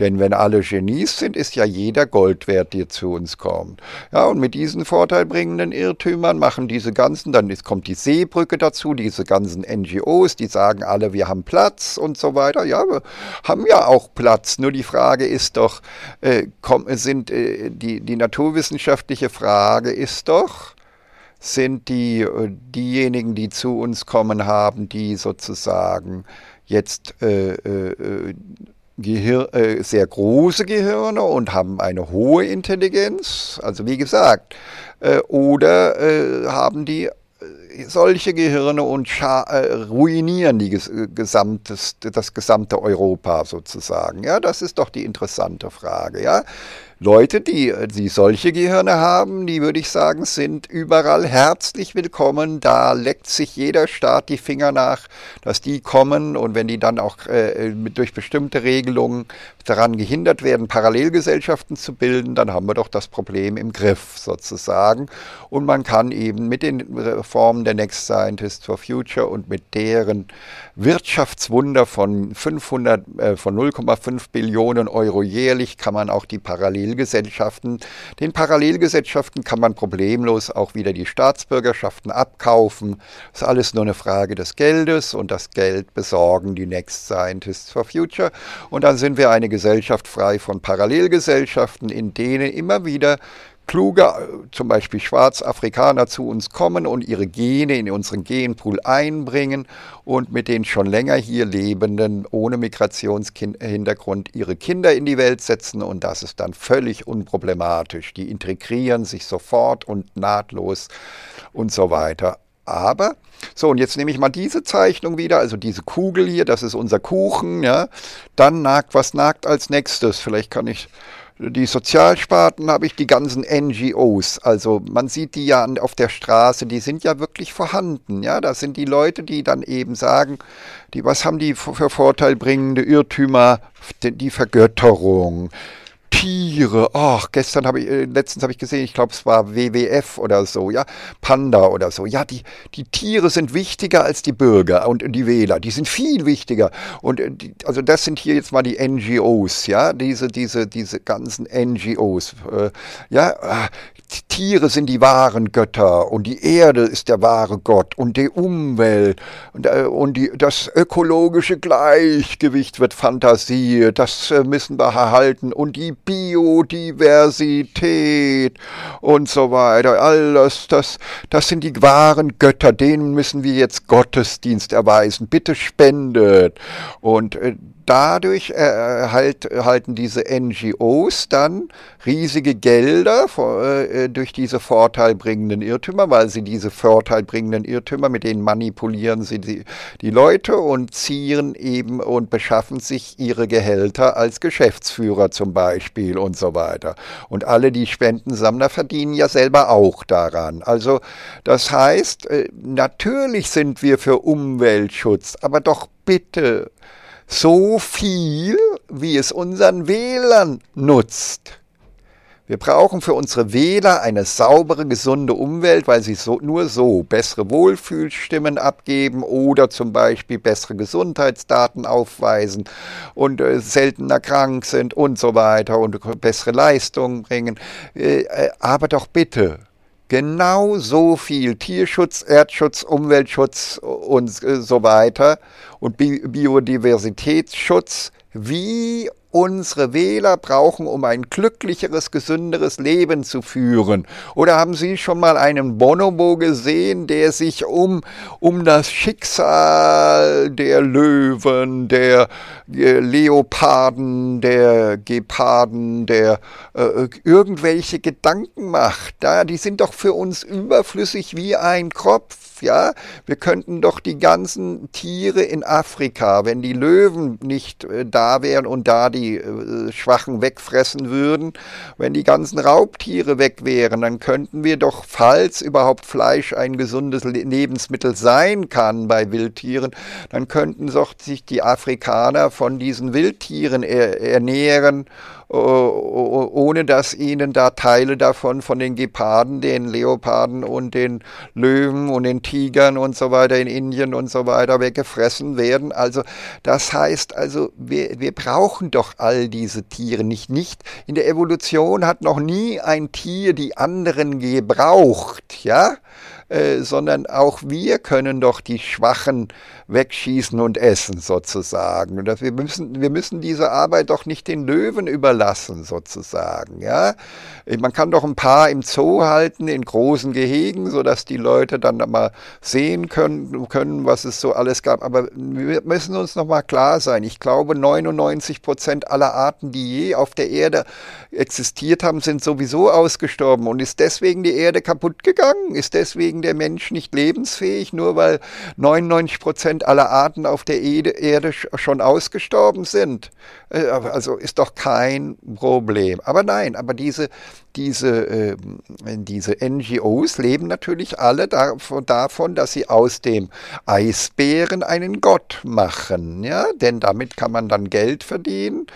denn wenn alle Genies sind, ist ja jeder Gold wert, der zu uns kommt. Ja, und mit diesen vorteilbringenden Irrtümern machen diese ganzen, dann ist, kommt die Seebrücke dazu, diese ganzen NGOs, die sagen alle, wir haben Platz und so weiter. Ja, wir haben ja auch Platz. Nur die Frage ist doch, äh, komm, sind äh, die, die naturwissenschaftliche Frage ist doch, sind die, äh, diejenigen, die zu uns kommen haben, die sozusagen jetzt äh, äh, äh Gehir äh, sehr große Gehirne und haben eine hohe Intelligenz, also wie gesagt, äh, oder äh, haben die äh, solche Gehirne und äh, ruinieren die ges äh, gesamtes, das gesamte Europa sozusagen. Ja, das ist doch die interessante Frage. Ja, Leute, die, die solche Gehirne haben, die würde ich sagen, sind überall herzlich willkommen. Da leckt sich jeder Staat die Finger nach, dass die kommen und wenn die dann auch äh, durch bestimmte Regelungen daran gehindert werden, Parallelgesellschaften zu bilden, dann haben wir doch das Problem im Griff sozusagen. Und man kann eben mit den Reformen der Next Scientists for Future und mit deren Wirtschaftswunder von 500, äh, von 0,5 Billionen Euro jährlich kann man auch die Parallel Parallelgesellschaften. Den Parallelgesellschaften kann man problemlos auch wieder die Staatsbürgerschaften abkaufen. Das ist alles nur eine Frage des Geldes und das Geld besorgen die Next Scientists for Future. Und dann sind wir eine Gesellschaft frei von Parallelgesellschaften, in denen immer wieder kluge, äh, zum Beispiel Schwarzafrikaner zu uns kommen und ihre Gene in unseren Genpool einbringen und mit den schon länger hier lebenden ohne Migrationshintergrund ihre Kinder in die Welt setzen und das ist dann völlig unproblematisch. Die integrieren sich sofort und nahtlos und so weiter. Aber, so und jetzt nehme ich mal diese Zeichnung wieder, also diese Kugel hier, das ist unser Kuchen, ja. Dann nagt, was nagt als nächstes? Vielleicht kann ich die Sozialsparten habe ich die ganzen NGOs. Also man sieht die ja auf der Straße, die sind ja wirklich vorhanden. Ja, das sind die Leute, die dann eben sagen, die, was haben die für vorteilbringende Irrtümer, die Vergötterung, Tiere. Ach, gestern habe ich, äh, letztens habe ich gesehen, ich glaube, es war WWF oder so, ja, Panda oder so. Ja, die, die Tiere sind wichtiger als die Bürger und, die Wähler. Die sind viel wichtiger. Und äh, die, also das sind hier jetzt mal die NGOs, ja, diese, diese, diese ganzen NGOs. Äh, ja, ah, Tiere sind die wahren Götter und die Erde ist der wahre Gott und die Umwelt und, äh, und die, das ökologische Gleichgewicht wird Fantasie, das äh, müssen wir erhalten und die Biodiversität und so weiter. Alles, das, das sind die wahren Götter, denen müssen wir jetzt Gottesdienst erweisen. Bitte spendet. Und äh, dadurch äh, äh halt, erhalten äh, diese NGOs dann riesige Gelder vor, äh, äh, durch diese vorteilbringenden Irrtümer, weil sie diese vorteilbringenden Irrtümer, mit denen manipulieren sie die, die Leute und ziehen eben und beschaffen sich ihre Gehälter als Geschäftsführer zum Beispiel und so weiter. Und alle die Spendensammler verdienen ja selber auch daran. Also das heißt, äh, natürlich sind wir für Umweltschutz, aber doch bitte so viel, wie es unseren Wählern nutzt. Wir brauchen für unsere Wähler eine saubere, gesunde Umwelt, weil sie so, nur so bessere Wohlfühlstimmen abgeben oder zum Beispiel bessere Gesundheitsdaten aufweisen und äh, seltener krank sind und so weiter und bessere Leistungen bringen. Äh, äh, aber doch bitte genau so viel Tierschutz, Erdschutz, Umweltschutz und äh, so weiter und Biodiversitätsschutz wie unsere Wähler brauchen, um ein glücklicheres, gesünderes Leben zu führen? Oder haben Sie schon mal einen Bonobo gesehen, der sich um, um das Schicksal der Löwen, der äh, Leoparden, der Geparden, der äh, äh irgendwelche Gedanken macht? ja, die sind doch für uns überflüssig wie ein Kropf. Ja, wir könnten doch die ganzen Tiere in Afrika, wenn die Löwen nicht äh, da wären und da die die äh, Schwachen wegfressen würden, wenn die ganzen Raubtiere weg wären, dann könnten wir doch, falls überhaupt Fleisch ein gesundes Lebensmittel sein kann bei Wildtieren, dann könnten sich die Afrikaner von diesen Wildtieren er ernähren ohne dass ihnen da Teile davon von den Geparden, den Leoparden und den Löwen und den Tigern und so weiter in Indien und so weiter weggefressen werden. Also das heißt also, wir, wir brauchen doch all diese Tiere nicht. Nicht in der Evolution hat noch nie ein Tier die anderen gebraucht, ja? Äh, sondern auch wir können doch die Schwachen wegschießen und essen sozusagen. Und wir, müssen, wir müssen diese Arbeit doch nicht den Löwen überlassen sozusagen. Ja? Man kann doch ein paar im Zoo halten, in großen Gehegen, sodass die Leute dann mal sehen können, können was es so alles gab. Aber wir müssen uns nochmal klar sein. Ich glaube, 99 Prozent aller Arten, die je auf der Erde existiert haben, sind sowieso ausgestorben und ist deswegen die Erde kaputt gegangen, ist deswegen deswegen der Mensch nicht lebensfähig, nur weil 99 Prozent aller Arten auf der Erde schon ausgestorben sind. Äh, also ist doch kein Problem. Aber nein, aber diese, diese, ähm, diese NGOs leben natürlich alle davon, davon, dass sie aus dem Eisbären einen Gott machen. Ja? Denn damit kann man dann Geld verdienen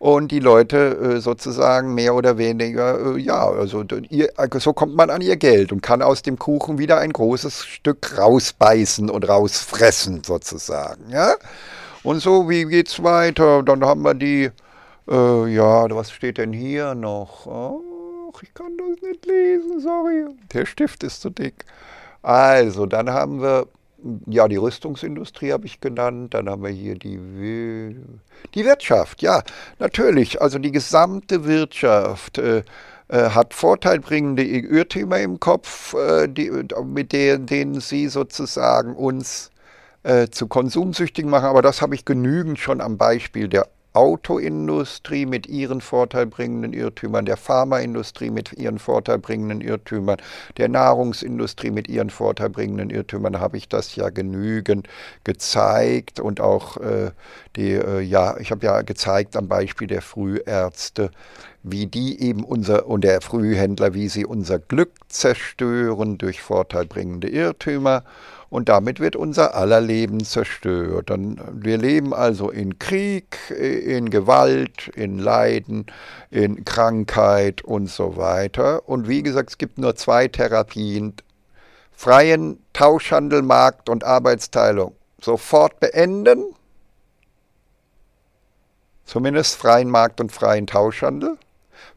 und die Leute äh, sozusagen mehr oder weniger, äh, ja, also ihr, also so kommt man an ihr Geld und kann aus dem Kuchen wieder ein großes Stück rausbeißen und rausfressen sozusagen, ja. Und so, wie geht's weiter? Dann haben wir die, äh, ja, was steht denn hier noch? Ach, ich kann das nicht lesen, sorry. Der Stift ist zu dick. Also, dann haben wir ja, die Rüstungsindustrie habe ich genannt, dann haben wir hier die, die Wirtschaft, ja, natürlich, also die gesamte Wirtschaft äh, äh hat vorteilbringende Irrtümer im Kopf, äh, die, mit denen, denen sie sozusagen uns äh, zu konsumsüchtigen machen, aber das habe ich genügend schon am Beispiel der Autoindustrie mit ihren vorteilbringenden Irrtümern, der Pharmaindustrie mit ihren vorteilbringenden Irrtümern, der Nahrungsindustrie mit ihren vorteilbringenden Irrtümern habe ich das ja genügend gezeigt und auch äh, die, äh, ja, ich habe ja gezeigt am Beispiel der Frühärzte, wie die eben unser und der Frühhändler, wie sie unser Glück zerstören durch vorteilbringende Irrtümer und damit wird unser aller Leben zerstört. Dann, wir leben also in Krieg, in Gewalt, in Leiden, in Krankheit und so weiter. Und wie gesagt, es gibt nur zwei Therapien. Freien Tauschhandel, Markt und Arbeitsteilung sofort beenden zumindest freien Markt und freien Tauschhandel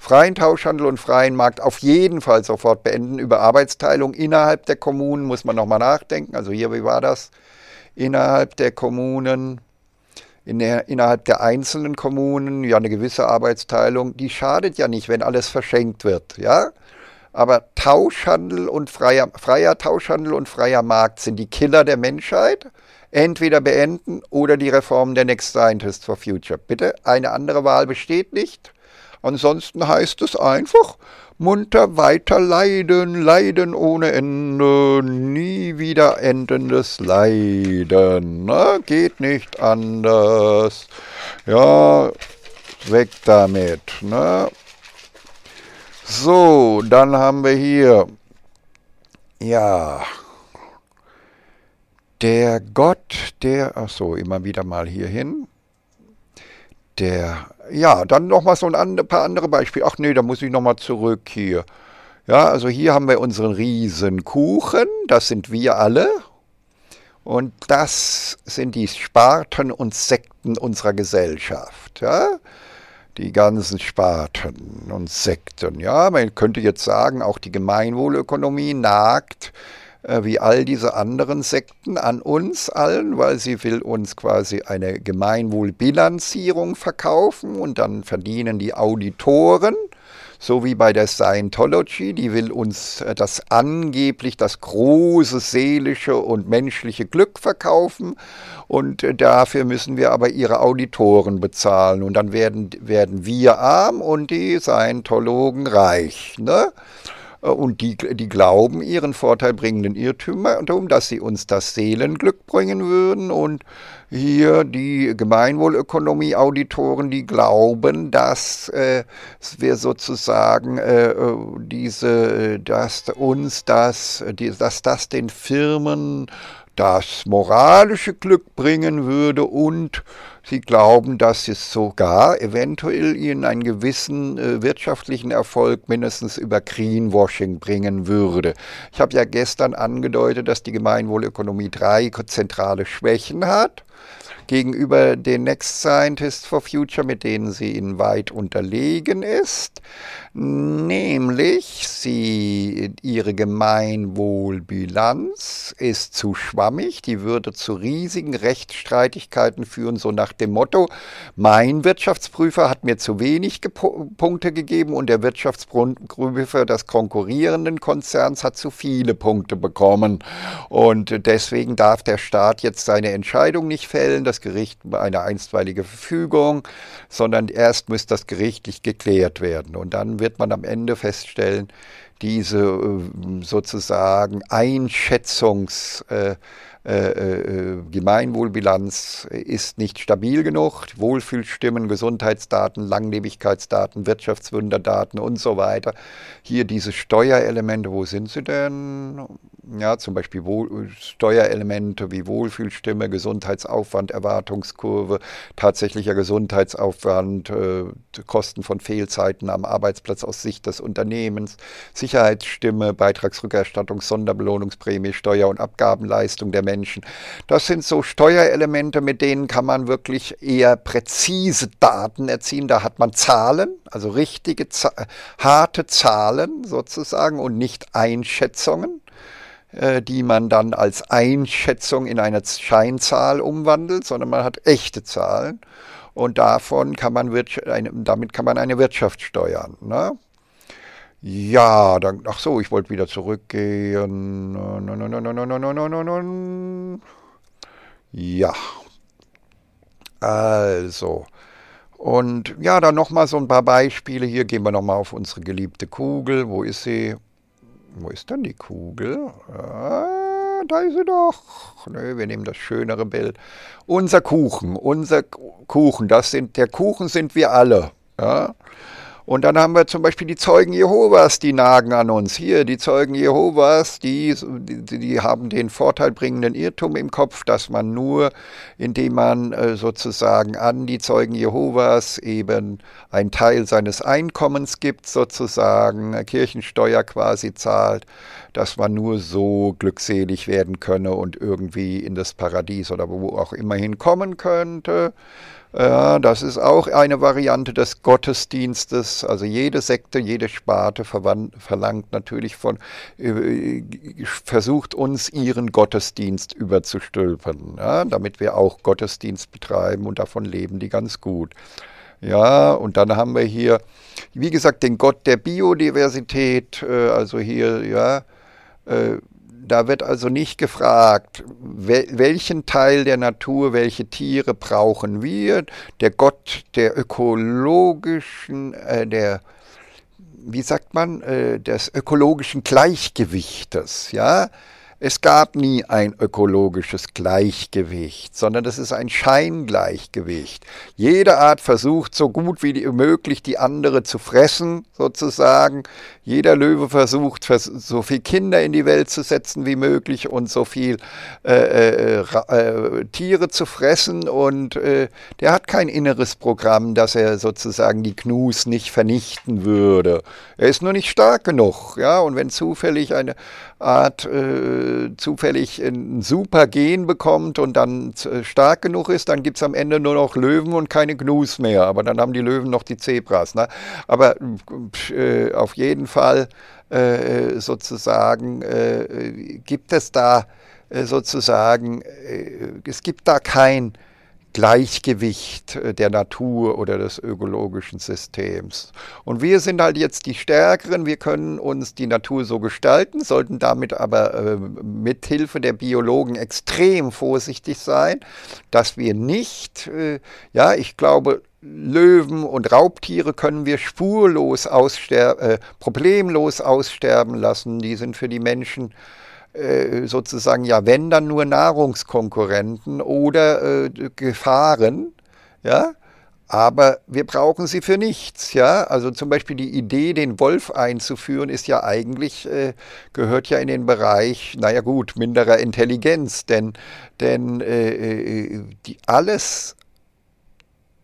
freien Tauschhandel und freien Markt auf jeden Fall sofort beenden. Über Arbeitsteilung innerhalb der Kommunen muss man nochmal nachdenken. Also hier, wie war das? Innerhalb der Kommunen, in der, innerhalb der einzelnen Kommunen, ja eine gewisse Arbeitsteilung, die schadet ja nicht, wenn alles verschenkt wird. Ja? Aber Tauschhandel und freier, freier Tauschhandel und freier Markt sind die Killer der Menschheit. Entweder beenden oder die Reform der Next Scientist for Future. Bitte, eine andere Wahl besteht nicht. Ansonsten heißt es einfach, munter weiter leiden, leiden ohne Ende, nie wieder endendes Leiden. Ne? Geht nicht anders. Ja, weg damit. Ne? So, dann haben wir hier, ja, der Gott, der, ach so, immer wieder mal hier hin, der ja, dann nochmal so ein paar andere Beispiele. Ach nee, da muss ich nochmal zurück hier. Ja, also hier haben wir unseren Riesenkuchen. das sind wir alle. Und das sind die Sparten und Sekten unserer Gesellschaft. Ja? Die ganzen Sparten und Sekten. Ja, man könnte jetzt sagen, auch die Gemeinwohlökonomie nagt äh, wie all diese anderen Sekten an uns allen, weil sie will uns quasi eine Gemeinwohlbilanzierung verkaufen und dann verdienen die Auditoren, so wie bei der Scientology, die will uns äh, das angeblich das große seelische und menschliche Glück verkaufen und äh, dafür müssen wir aber ihre Auditoren bezahlen und dann werden, werden wir arm und die Scientologen reich. Ne? Äh, und die, die glauben ihren vorteilbringenden Irrtum, dass sie uns das Seelenglück bringen würden und hier die Gemeinwohlökonomie-Auditoren, die glauben, dass äh, wir sozusagen äh, äh diese, äh, dass uns das, die, dass das den Firmen das moralische Glück bringen würde und sie glauben, dass es sogar eventuell ihnen einen gewissen äh, wirtschaftlichen Erfolg mindestens über Greenwashing bringen würde. Ich habe ja gestern angedeutet, dass die Gemeinwohlökonomie drei zentrale Schwächen hat gegenüber den Next Scientists for Future, mit denen sie ihnen weit unterlegen ist nämlich sie, ihre Gemeinwohlbilanz ist zu schwammig, die würde zu riesigen Rechtsstreitigkeiten führen, so nach dem Motto, mein Wirtschaftsprüfer hat mir zu wenig Gep Punkte gegeben und der Wirtschaftsprüfer des konkurrierenden Konzerns hat zu viele Punkte bekommen. Und deswegen darf der Staat jetzt seine Entscheidung nicht fällen, das Gericht eine einstweilige Verfügung, sondern erst müsste das gerichtlich geklärt werden. Und dann wird man am Ende feststellen, diese äh, sozusagen Einschätzungs- äh, äh, äh, Gemeinwohlbilanz ist nicht stabil genug. Wohlfühlstimmen, Gesundheitsdaten, Langlebigkeitsdaten, Wirtschaftswunderdaten und so weiter. Hier diese Steuerelemente, wo sind sie denn? ja, zum Beispiel Wohl Steuerelemente wie Wohlfühlstimme, Gesundheitsaufwand, Erwartungskurve, tatsächlicher Gesundheitsaufwand, äh, Kosten von Fehlzeiten am Arbeitsplatz aus Sicht des Unternehmens, Sicherheitsstimme, Beitragsrückerstattung, Sonderbelohnungsprämie, Steuer- und Abgabenleistung der Menschen. Das sind so Steuerelemente, mit denen kann man wirklich eher präzise Daten erzielen. Da hat man Zahlen, also richtige, harte Zahlen sozusagen und nicht Einschätzungen. Äh, die man dann als Einschätzung in eine Scheinzahl umwandelt, sondern man hat echte Zahlen und davon kann man damit kann man eine Wirtschaft steuern. Ne? Ja, dann, ach so, ich wollte wieder zurückgehen. Ja. Also. Und ja, dann nochmal so ein paar Beispiele. Hier gehen wir nochmal auf unsere geliebte Kugel. Wo ist sie? Wo ist dann die Kugel? Ah, da ist sie doch. Nö, wir nehmen das schönere Bild. Unser Kuchen, unser Kuchen, das sind, der Kuchen sind wir alle. Ja? Und dann haben wir zum Beispiel die Zeugen Jehovas, die nagen an uns. Hier, die Zeugen Jehovas, die, die, die haben den vorteilbringenden Irrtum im Kopf, dass man nur, indem man äh, sozusagen an die Zeugen Jehovas eben einen Teil seines Einkommens gibt, sozusagen äh, Kirchensteuer quasi zahlt, dass man nur so glückselig werden könne und irgendwie in das Paradies oder wo auch immer hinkommen könnte. Das ist auch eine Variante des Gottesdienstes. Also jede Sekte, jede Sparte verlangt natürlich von, äh, äh, versucht uns ihren Gottesdienst überzustülpen, ja, damit wir auch Gottesdienst betreiben und davon leben die ganz gut. Ja, und dann haben wir hier, wie gesagt, den Gott der Biodiversität, äh, also hier, ja, da wird also nicht gefragt, welchen Teil der Natur, welche Tiere brauchen wir. Der Gott der ökologischen, äh, der wie sagt man, äh, des ökologischen Gleichgewichtes, ja, es gab nie ein ökologisches Gleichgewicht, sondern es ist ein Scheingleichgewicht. Jede Art versucht so gut wie möglich die andere zu fressen, sozusagen. Jeder Löwe versucht, so viel Kinder in die Welt zu setzen wie möglich und so viel äh, äh, äh Tiere zu fressen. Und äh, der hat kein inneres Programm, dass er sozusagen die Knus nicht vernichten würde. Er ist nur nicht stark genug. Ja? Und wenn zufällig eine, Art äh, zufällig ein super Gen bekommt und dann äh, stark genug ist, dann gibt es am Ende nur noch Löwen und keine Gnus mehr. Aber dann haben die Löwen noch die Zebras. Ne? Aber äh, auf jeden Fall äh, sozusagen äh, gibt es da sozusagen, es gibt da kein Gleichgewicht äh, der Natur oder des ökologischen Systems. Und wir sind halt jetzt die Stärkeren, wir können uns die Natur so gestalten, sollten damit aber äh, mithilfe der Biologen extrem vorsichtig sein, dass wir nicht, äh, ja, ich glaube, Löwen und Raubtiere können wir spurlos aussterben, äh, problemlos aussterben lassen. Die sind für die Menschen äh, sozusagen, ja, wenn dann nur Nahrungskonkurrenten oder äh, Gefahren, ja, aber wir brauchen sie für nichts, ja. Also zum Beispiel die Idee, den Wolf einzuführen, ist ja eigentlich, äh, gehört ja in den Bereich, naja gut, minderer Intelligenz, denn, denn äh, äh die, alles,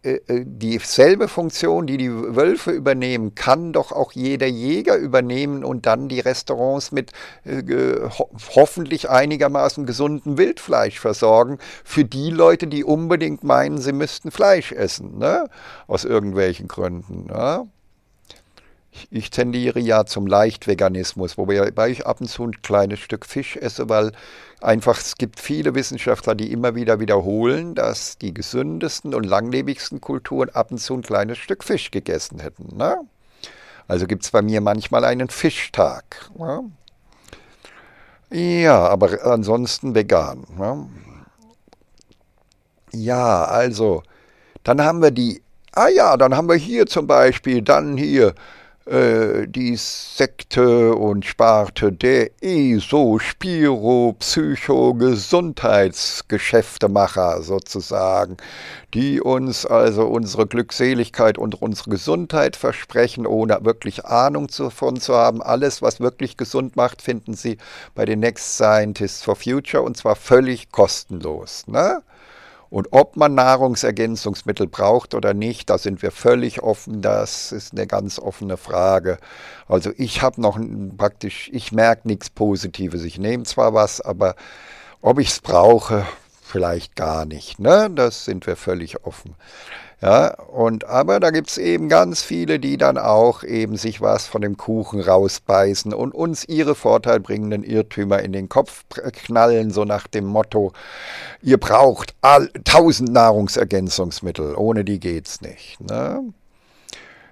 äh, äh, dieselbe Funktion, die die Wölfe übernehmen, kann doch auch jeder Jäger übernehmen und dann die Restaurants mit äh, ho hoffentlich einigermaßen gesundem Wildfleisch versorgen, für die Leute, die unbedingt meinen, sie müssten Fleisch essen, ne? aus irgendwelchen Gründen. Ne? ich tendiere ja zum Leichtveganismus, wobei ich ab und zu ein kleines Stück Fisch esse, weil einfach es gibt viele Wissenschaftler, die immer wieder wiederholen, dass die gesündesten und langlebigsten Kulturen ab und zu ein kleines Stück Fisch gegessen hätten. Ne? Also gibt es bei mir manchmal einen Fischtag. Ne? Ja, aber ansonsten vegan. Ne? Ja, also, dann haben wir die, ah ja, dann haben wir hier zum Beispiel, dann hier äh, die Sekte und Sparte der ESO-Spiro-Psycho-Gesundheitsgeschäftemacher sozusagen, die uns also unsere Glückseligkeit und unsere Gesundheit versprechen, ohne wirklich Ahnung davon zu haben. Alles, was wirklich gesund macht, finden Sie bei den Next Scientists for Future und zwar völlig kostenlos. Ne? Und ob man Nahrungsergänzungsmittel braucht oder nicht, da sind wir völlig offen. Das ist eine ganz offene Frage. Also ich habe noch praktisch, ich merke nichts Positives. Ich nehme zwar was, aber ob ich es brauche, vielleicht gar nicht. Ne? Das sind wir völlig offen. Ja, und, aber da gibt es eben ganz viele, die dann auch eben sich was von dem Kuchen rausbeißen und uns ihre vorteilbringenden Irrtümer in den Kopf knallen, so nach dem Motto, ihr braucht all, tausend Nahrungsergänzungsmittel, ohne die geht's nicht. Ne?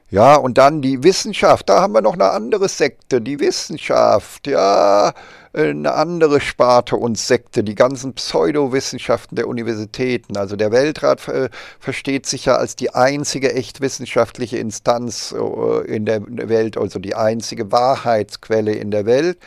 Ja, und dann die Wissenschaft, da haben wir noch eine andere Sekte, die Wissenschaft, ja, äh, eine andere Sparte und Sekte, die ganzen Pseudowissenschaften der Universitäten. Also der Weltrat äh, versteht sich ja als die einzige echt wissenschaftliche Instanz äh, in der Welt, also die einzige Wahrheitsquelle in der Welt.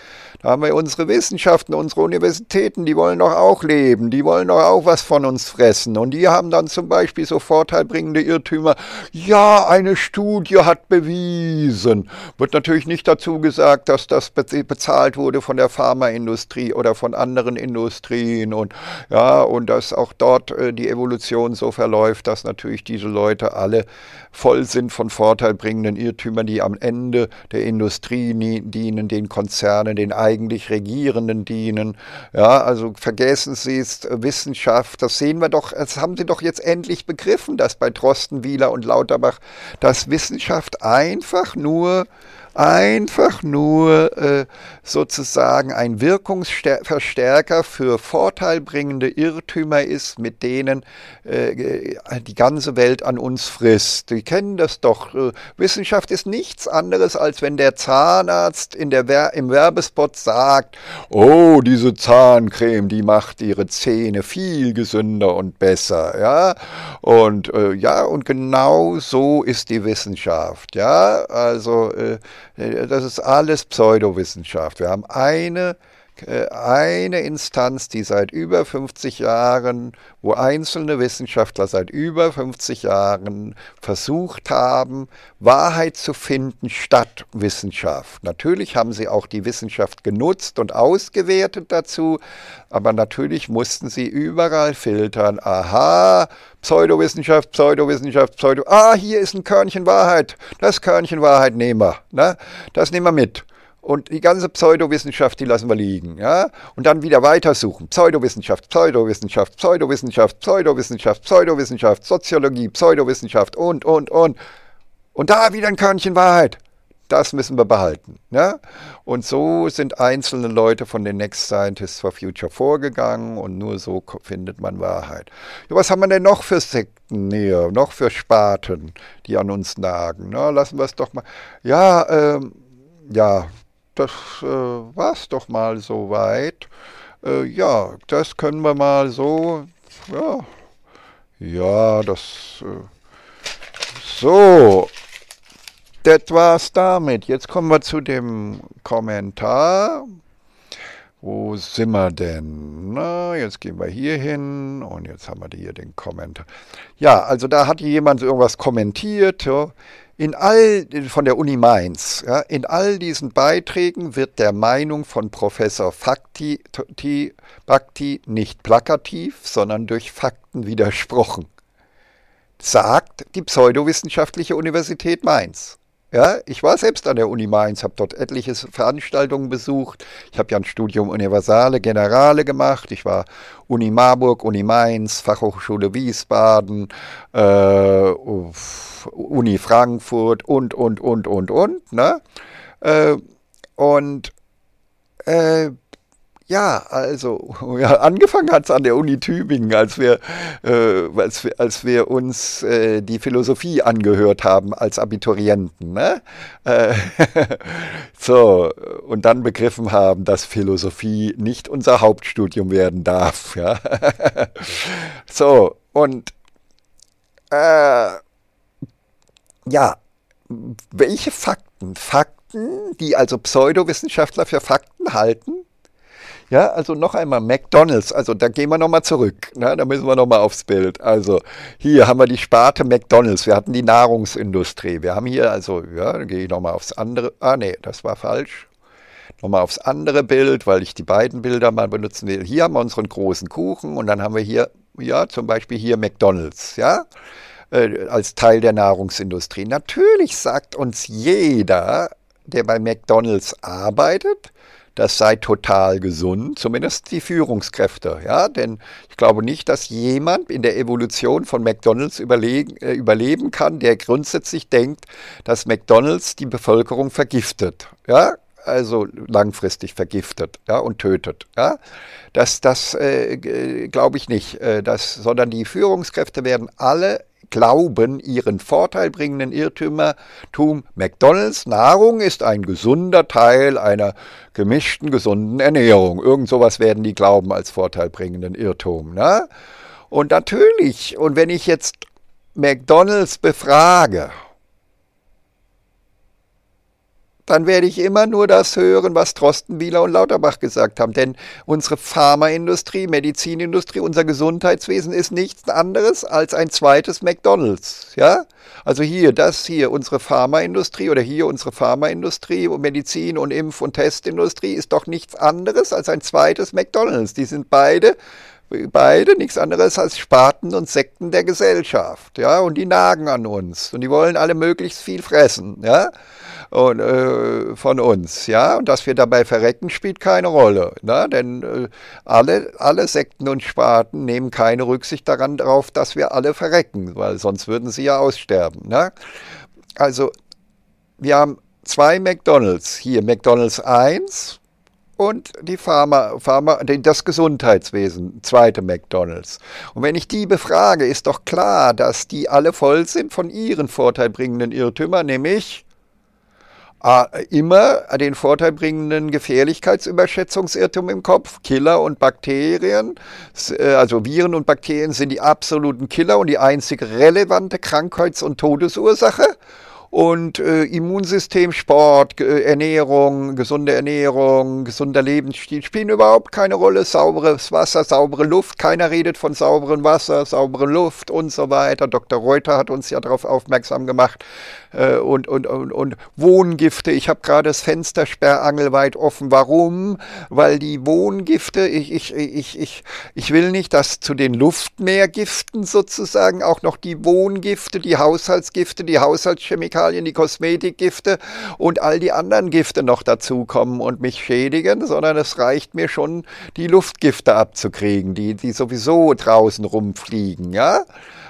Da haben wir unsere Wissenschaften, unsere Universitäten, die wollen doch auch leben, die wollen doch auch was von uns fressen. Und die haben dann zum Beispiel so vorteilbringende Irrtümer. Ja, eine Studie hat bewiesen. Wird natürlich nicht dazu gesagt, dass das bezahlt wurde von der Pharma Pharmaindustrie oder von anderen Industrien und ja, und dass auch dort äh, die Evolution so verläuft, dass natürlich diese Leute alle voll sind von vorteilbringenden Irrtümern, die am Ende der Industrie dienen, den Konzernen, den eigentlich Regierenden dienen. Ja, also vergessen Sie es, äh, Wissenschaft, das sehen wir doch, das haben Sie doch jetzt endlich begriffen, dass bei Drosten, Wieler und Lauterbach, dass Wissenschaft einfach nur einfach nur äh, sozusagen ein Wirkungsverstärker für vorteilbringende Irrtümer ist, mit denen äh, die ganze Welt an uns frisst. Die kennen das doch. Äh, Wissenschaft ist nichts anderes, als wenn der Zahnarzt in der Wer im Werbespot sagt, oh, diese Zahncreme, die macht ihre Zähne viel gesünder und besser. Ja? Und äh, ja, und genau so ist die Wissenschaft. Ja, also äh, äh, das ist alles Pseudowissenschaft. Wir haben eine äh, eine Instanz, die seit über 50 Jahren, wo einzelne Wissenschaftler seit über 50 Jahren versucht haben, Wahrheit zu finden statt Wissenschaft. Natürlich haben sie auch die Wissenschaft genutzt und ausgewertet dazu, aber natürlich mussten sie überall filtern. Aha, Pseudowissenschaft, Pseudowissenschaft, Pseudo. Ah, hier ist ein Körnchen Wahrheit. Das Körnchen Wahrheit nehmen wir. Ne? Das nehmen wir mit. Und die ganze Pseudowissenschaft, die lassen wir liegen. Ja? Und dann wieder weitersuchen. Pseudowissenschaft, Pseudowissenschaft, Pseudowissenschaft, Pseudowissenschaft, Pseudowissenschaft, Soziologie, Pseudowissenschaft und, und, und. Und da wieder ein Körnchen Wahrheit. Das müssen wir behalten. Ja? Ne? Und so sind einzelne Leute von den Next Scientists for Future vorgegangen und nur so findet man Wahrheit. Ja, was haben wir denn noch für Sekten hier, noch für Spaten, die an uns nagen? Na, ne? lassen wir es doch mal. Ja, ähm, ja, das äh, war's doch mal soweit. Äh, ja, das können wir mal so, ja, ja, das, äh, so, das war's damit. Jetzt kommen wir zu dem Kommentar. Wo sind wir denn? Na, jetzt gehen wir hier hin und jetzt haben wir hier den Kommentar. Ja, also da hat jemand irgendwas kommentiert. Ja. In all, von der Uni Mainz, ja, in all diesen Beiträgen wird der Meinung von Professor Fakti, T, Bakti nicht plakativ, sondern durch Fakten widersprochen, sagt die Pseudowissenschaftliche Universität Mainz. Ja, ich war selbst an der Uni Mainz, habe dort etliche Veranstaltungen besucht. Ich habe ja ein Studium Universale, Generale gemacht. Ich war Uni Marburg, Uni Mainz, Fachhochschule Wiesbaden, äh, Uni Frankfurt und, und, und, und, und. Ne? Äh, und äh, ja, also [LAUGHS] ja, angefangen hat es an der Uni Tübingen, als wir, äh, als, als wir uns äh, die Philosophie angehört haben als Abiturienten. Ne? Äh, [LAUGHS] so, und dann begriffen haben, dass Philosophie nicht unser Hauptstudium werden darf. Ja? [LAUGHS] so, und äh, ja, welche Fakten? Fakten, die also Pseudowissenschaftler für Fakten halten? Ja, also noch einmal McDonalds. Also da gehen wir nochmal zurück. Ne? Da müssen wir nochmal aufs Bild. Also hier haben wir die Sparte McDonalds. Wir hatten die Nahrungsindustrie. Wir haben hier also, ja, dann gehe ich nochmal aufs andere. Ah, nee, das war falsch. Nochmal aufs andere Bild, weil ich die beiden Bilder mal benutzen will. Hier haben wir unseren großen Kuchen und dann haben wir hier, ja, zum Beispiel hier McDonalds. Ja, äh, als Teil der Nahrungsindustrie. Natürlich sagt uns jeder, der bei McDonald's arbeitet, das sei total gesund, zumindest die Führungskräfte. Ja? Denn ich glaube nicht, dass jemand in der Evolution von McDonald's überlegen, äh, überleben kann, der grundsätzlich denkt, dass McDonald's die Bevölkerung vergiftet. Ja? also langfristig vergiftet ja, und tötet. Ja. Das, das äh, äh, glaube ich nicht, äh, das, sondern die Führungskräfte werden alle Glauben ihren vorteilbringenden Irrtümertum, McDonalds Nahrung ist ein gesunder Teil einer gemischten, gesunden Ernährung. Irgend sowas werden die glauben als vorteilbringenden Irrtum. Ne? Und natürlich, und wenn ich jetzt McDonalds befrage dann werde ich immer nur das hören, was Trostenbieler und Lauterbach gesagt haben. Denn unsere Pharmaindustrie, Medizinindustrie, unser Gesundheitswesen ist nichts anderes als ein zweites McDonalds. Ja? Also hier, das hier, unsere Pharmaindustrie oder hier unsere Pharmaindustrie und Medizin und Impf- und Testindustrie ist doch nichts anderes als ein zweites McDonalds. Die sind beide beide nichts anderes als Spaten und Sekten der Gesellschaft, ja, und die nagen an uns und die wollen alle möglichst viel fressen, ja und, äh, von uns. Ja? Und dass wir dabei verrecken, spielt keine Rolle. Ne? Denn äh, alle, alle Sekten und Sparten nehmen keine Rücksicht daran darauf, dass wir alle verrecken, weil sonst würden sie ja aussterben. Ne? Also, wir haben zwei McDonalds hier. McDonalds 1 und die Pharma, Pharma, das Gesundheitswesen, zweite McDonalds. Und wenn ich die befrage, ist doch klar, dass die alle voll sind von ihren vorteilbringenden Irrtümern, nämlich immer den vorteilbringenden Gefährlichkeitsüberschätzungsirrtum im Kopf. Killer und Bakterien, äh, also Viren und Bakterien sind die absoluten Killer und die einzig relevante Krankheits- und Todesursache. Und äh, Immunsystem, Sport, äh, Ernährung, gesunde Ernährung, gesunder Lebensstil spielen überhaupt keine Rolle. Sauberes Wasser, saubere Luft. Keiner redet von sauberem Wasser, saubere Luft und so weiter. Dr. Reuter hat uns ja darauf aufmerksam gemacht. Äh, und, und, und, und Wohngifte. Ich habe gerade das Fenster sperrangelweit offen. Warum? Weil die Wohngifte, ich, ich, ich, ich, ich will nicht, dass zu den Luftmeergiften sozusagen auch noch die Wohngifte, die Haushaltsgifte, die Haushaltschemikalien, Chemikalien, die Kosmetikgifte und all die anderen Gifte noch dazukommen und mich schädigen, sondern es reicht mir schon, die Luftgifte abzukriegen, die, die sowieso draußen rumfliegen, ja.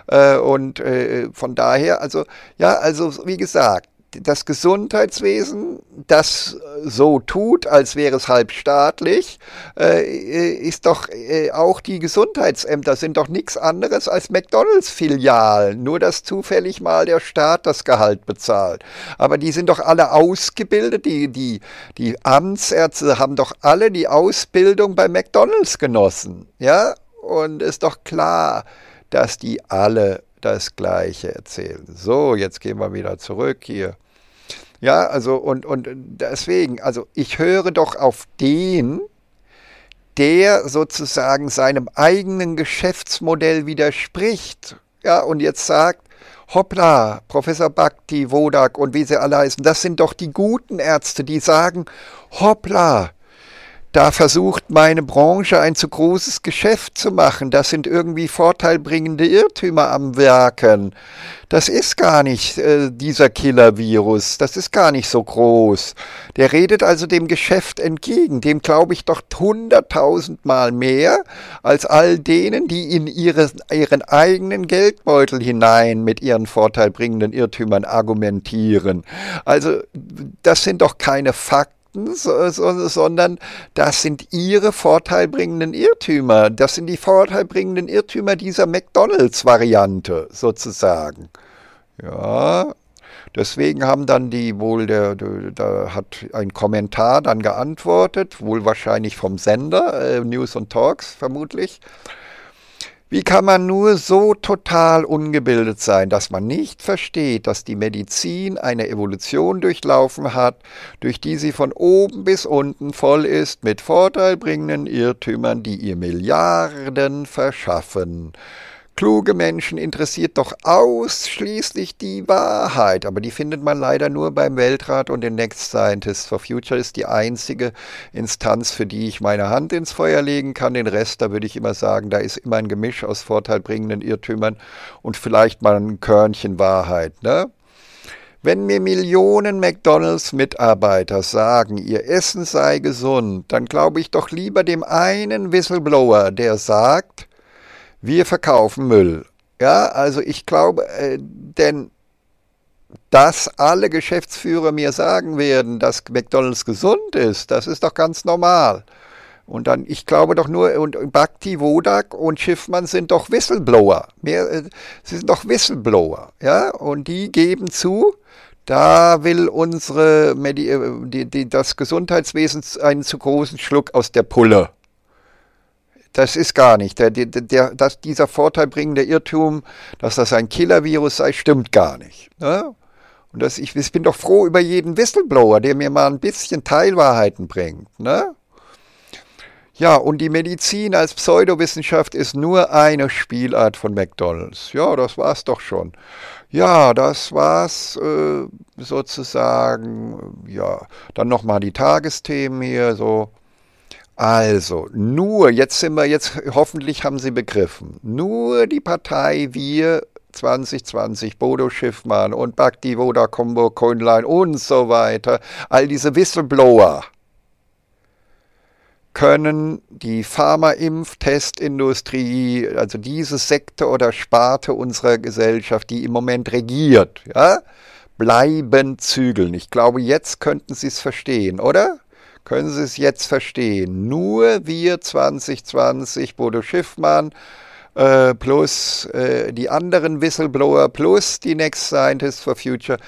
Äh, und äh, von daher, also, ja, also wie gesagt, das Gesundheitswesen, das so tut, als wäre es halbstaatlich, äh, ist doch äh, auch die Gesundheitsämter sind doch nichts anderes als McDonalds-Filialen, nur dass zufällig mal der Staat das Gehalt bezahlt. Aber die sind doch alle ausgebildet, die, die, die Amtsärzte haben doch alle die Ausbildung bei McDonalds genossen, ja? Und ist doch klar, dass die alle das Gleiche erzählen. So, jetzt gehen wir wieder zurück hier. Ja, also und, und deswegen, also ich höre doch auf den, der sozusagen seinem eigenen Geschäftsmodell widerspricht. Ja, und jetzt sagt, hoppla, Professor Bhakti, Wodak und wie sie alle heißen, das sind doch die guten Ärzte, die sagen, hoppla, da versucht meine Branche ein zu großes Geschäft zu machen. Das sind irgendwie vorteilbringende Irrtümer am Werken. Das ist gar nicht äh, dieser Killer-Virus. Das ist gar nicht so groß. Der redet also dem Geschäft entgegen. Dem glaube ich doch hunderttausendmal mehr als all denen, die in ihre, ihren eigenen Geldbeutel hinein mit ihren vorteilbringenden Irrtümern argumentieren. Also das sind doch keine Fakten Fakten, so, so, sondern das sind ihre vorteilbringenden Irrtümer. Das sind die vorteilbringenden Irrtümer dieser McDonalds-Variante sozusagen. Ja, Deswegen haben dann die wohl, der, der, da hat ein Kommentar dann geantwortet, wohl wahrscheinlich vom Sender, äh, News und Talks vermutlich, wie kann man nur so total ungebildet sein, dass man nicht versteht, dass die Medizin eine Evolution durchlaufen hat, durch die sie von oben bis unten voll ist mit vorteilbringenden Irrtümern, die ihr Milliarden verschaffen? Kluge Menschen interessiert doch ausschließlich die Wahrheit, aber die findet man leider nur beim Weltrat und den Next Scientists for Future ist die einzige Instanz, für die ich meine Hand ins Feuer legen kann. Den Rest, da würde ich immer sagen, da ist immer ein Gemisch aus vorteilbringenden Irrtümern und vielleicht mal ein Körnchen Wahrheit, ne? Wenn mir Millionen McDonalds-Mitarbeiter sagen, ihr Essen sei gesund, dann glaube ich doch lieber dem einen Whistleblower, der sagt, wir verkaufen Müll. Ja, also ich glaube, äh, denn dass alle Geschäftsführer mir sagen werden, dass McDonald's gesund ist, das ist doch ganz normal. Und dann, ich glaube doch nur, und Bhakti, Wodak und Schiffmann sind doch Whistleblower. Mehr, äh, sie sind doch Whistleblower, ja, und die geben zu, da will unsere, Medi äh, die, die, das Gesundheitswesen einen zu großen Schluck aus der Pulle das ist gar nicht. Der, der, der, das, dieser vorteilbringende Irrtum, dass das ein Killer-Virus sei, stimmt gar nicht. Ne? Und das, ich, ich, bin doch froh über jeden Whistleblower, der mir mal ein bisschen Teilwahrheiten bringt. Ne? Ja, und die Medizin als Pseudowissenschaft ist nur eine Spielart von McDonalds. Ja, das war's doch schon. Ja, das war's äh, sozusagen. Ja, dann nochmal die Tagesthemen hier so. Also, nur, jetzt sind wir, jetzt hoffentlich haben Sie begriffen, nur die Partei Wir 2020, Bodo Schiffmann und Bhakti Voda Combo Coinline und so weiter, all diese Whistleblower können die Pharmaimpftestindustrie, also diese Sekte oder Sparte unserer Gesellschaft, die im Moment regiert, ja, bleiben zügeln. Ich glaube, jetzt könnten Sie es verstehen, oder? können Sie es jetzt verstehen. Nur wir 2020, Bodo Schiffmann, äh, plus äh, die anderen Whistleblower, plus die Next Scientists for Future.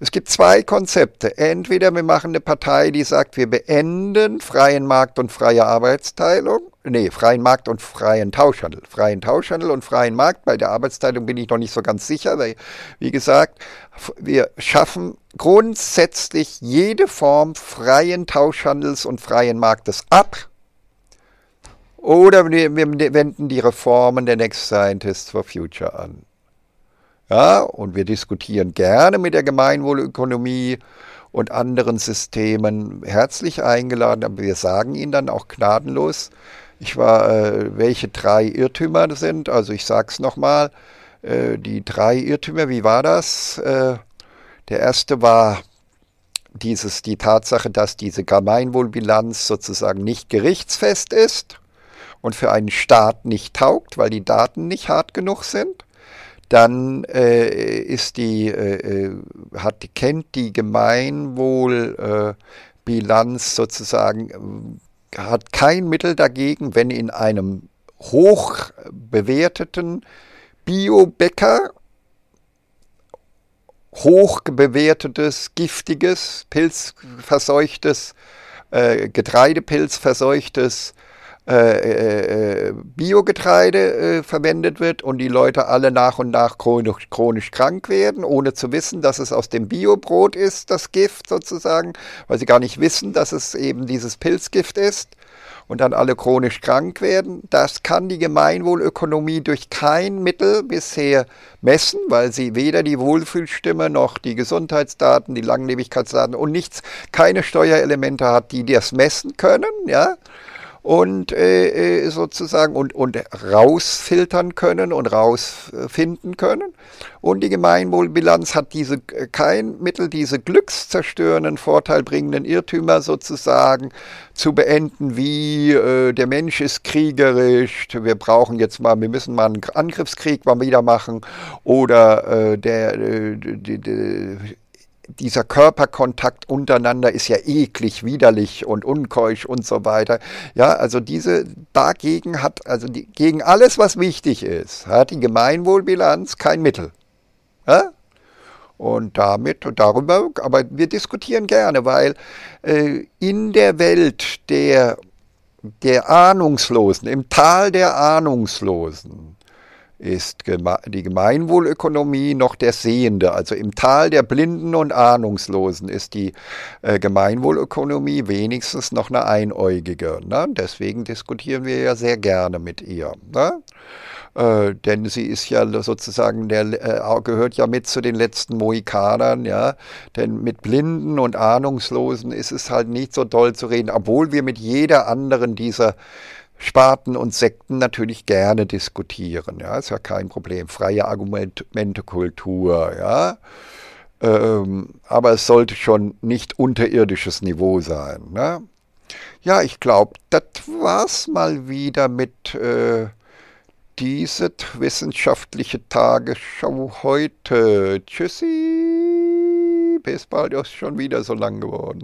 Es gibt zwei Konzepte. Entweder wir machen eine Partei, die sagt, wir beenden freien Markt und freie Arbeitsteilung nee, freien Markt und freien Tauschhandel. Freien Tauschhandel und freien Markt. Bei der Arbeitsteilung bin ich noch nicht so ganz sicher, weil, wie gesagt, wir schaffen grundsätzlich jede Form freien Tauschhandels und freien Marktes ab. Oder wir, wir wenden die Reformen der Next Scientists for Future an. Ja, und wir diskutieren gerne mit der Gemeinwohlökonomie und anderen Systemen herzlich eingeladen, aber wir sagen Ihnen dann auch gnadenlos, ich war, äh, welche drei Irrtümer das sind. Also ich sag's nochmal. Äh, die drei Irrtümer, wie war das? Äh, der erste war dieses, die Tatsache, dass diese Gemeinwohlbilanz sozusagen nicht gerichtsfest ist und für einen Staat nicht taugt, weil die Daten nicht hart genug sind dann äh, ist die, äh, äh hat, kennt die Gemeinwohlbilanz äh, sozusagen hat kein Mittel dagegen, wenn in einem hoch bewerteten Biobäcker hoch bewertetes, giftiges, pilzverseuchtes, äh, Getreidepilzverseuchtes äh, äh, äh, Biogetreide äh, verwendet wird und die Leute alle nach und nach chronisch, chronisch krank werden, ohne zu wissen, dass es aus dem Biobrot ist, das Gift sozusagen, weil sie gar nicht wissen, dass es eben dieses Pilzgift ist und dann alle chronisch krank werden. Das kann die Gemeinwohlökonomie durch kein Mittel bisher messen, weil sie weder die Wohlfühlstimme noch die Gesundheitsdaten, die Langlebigkeitsdaten und nichts, keine Steuerelemente hat, die das messen können. Ja? und äh, äh, sozusagen und, und rausfiltern können und rausfinden können. Und die Gemeinwohlbilanz hat diese äh, kein Mittel, diese glückszerstörenden, vorteilbringenden Irrtümer sozusagen zu beenden, wie äh, der Mensch ist kriegerisch, wir brauchen jetzt mal, wir müssen mal einen Angriffskrieg mal wieder machen oder äh, der, äh, die, der dieser Körperkontakt untereinander ist ja eklig, widerlich und unkeusch und so weiter. Ja, also diese dagegen hat, also die, gegen alles, was wichtig ist, hat die Gemeinwohlbilanz kein Mittel. Ja? Und damit, darüber, aber wir diskutieren gerne, weil äh, in der Welt der, der Ahnungslosen, im Tal der Ahnungslosen, ist die Gemeinwohlökonomie noch der Sehende. Also im Tal der Blinden und Ahnungslosen ist die äh, Gemeinwohlökonomie wenigstens noch eine einäugige. Ne? Deswegen diskutieren wir ja sehr gerne mit ihr. Ne? Äh, denn sie ist ja sozusagen, der äh, gehört ja mit zu den letzten Mohikanern, ja. Denn mit Blinden und Ahnungslosen ist es halt nicht so toll zu reden, obwohl wir mit jeder anderen dieser Sparten und Sekten natürlich gerne diskutieren. Ja, ist ja kein Problem. Freie Argumentekultur, ja. Ähm, aber es sollte schon nicht unterirdisches Niveau sein. Ne? Ja, ich glaube, das war's mal wieder mit äh, dieser wissenschaftliche Tagesschau heute. Tschüssi! Bis bald, ist schon wieder so lang geworden.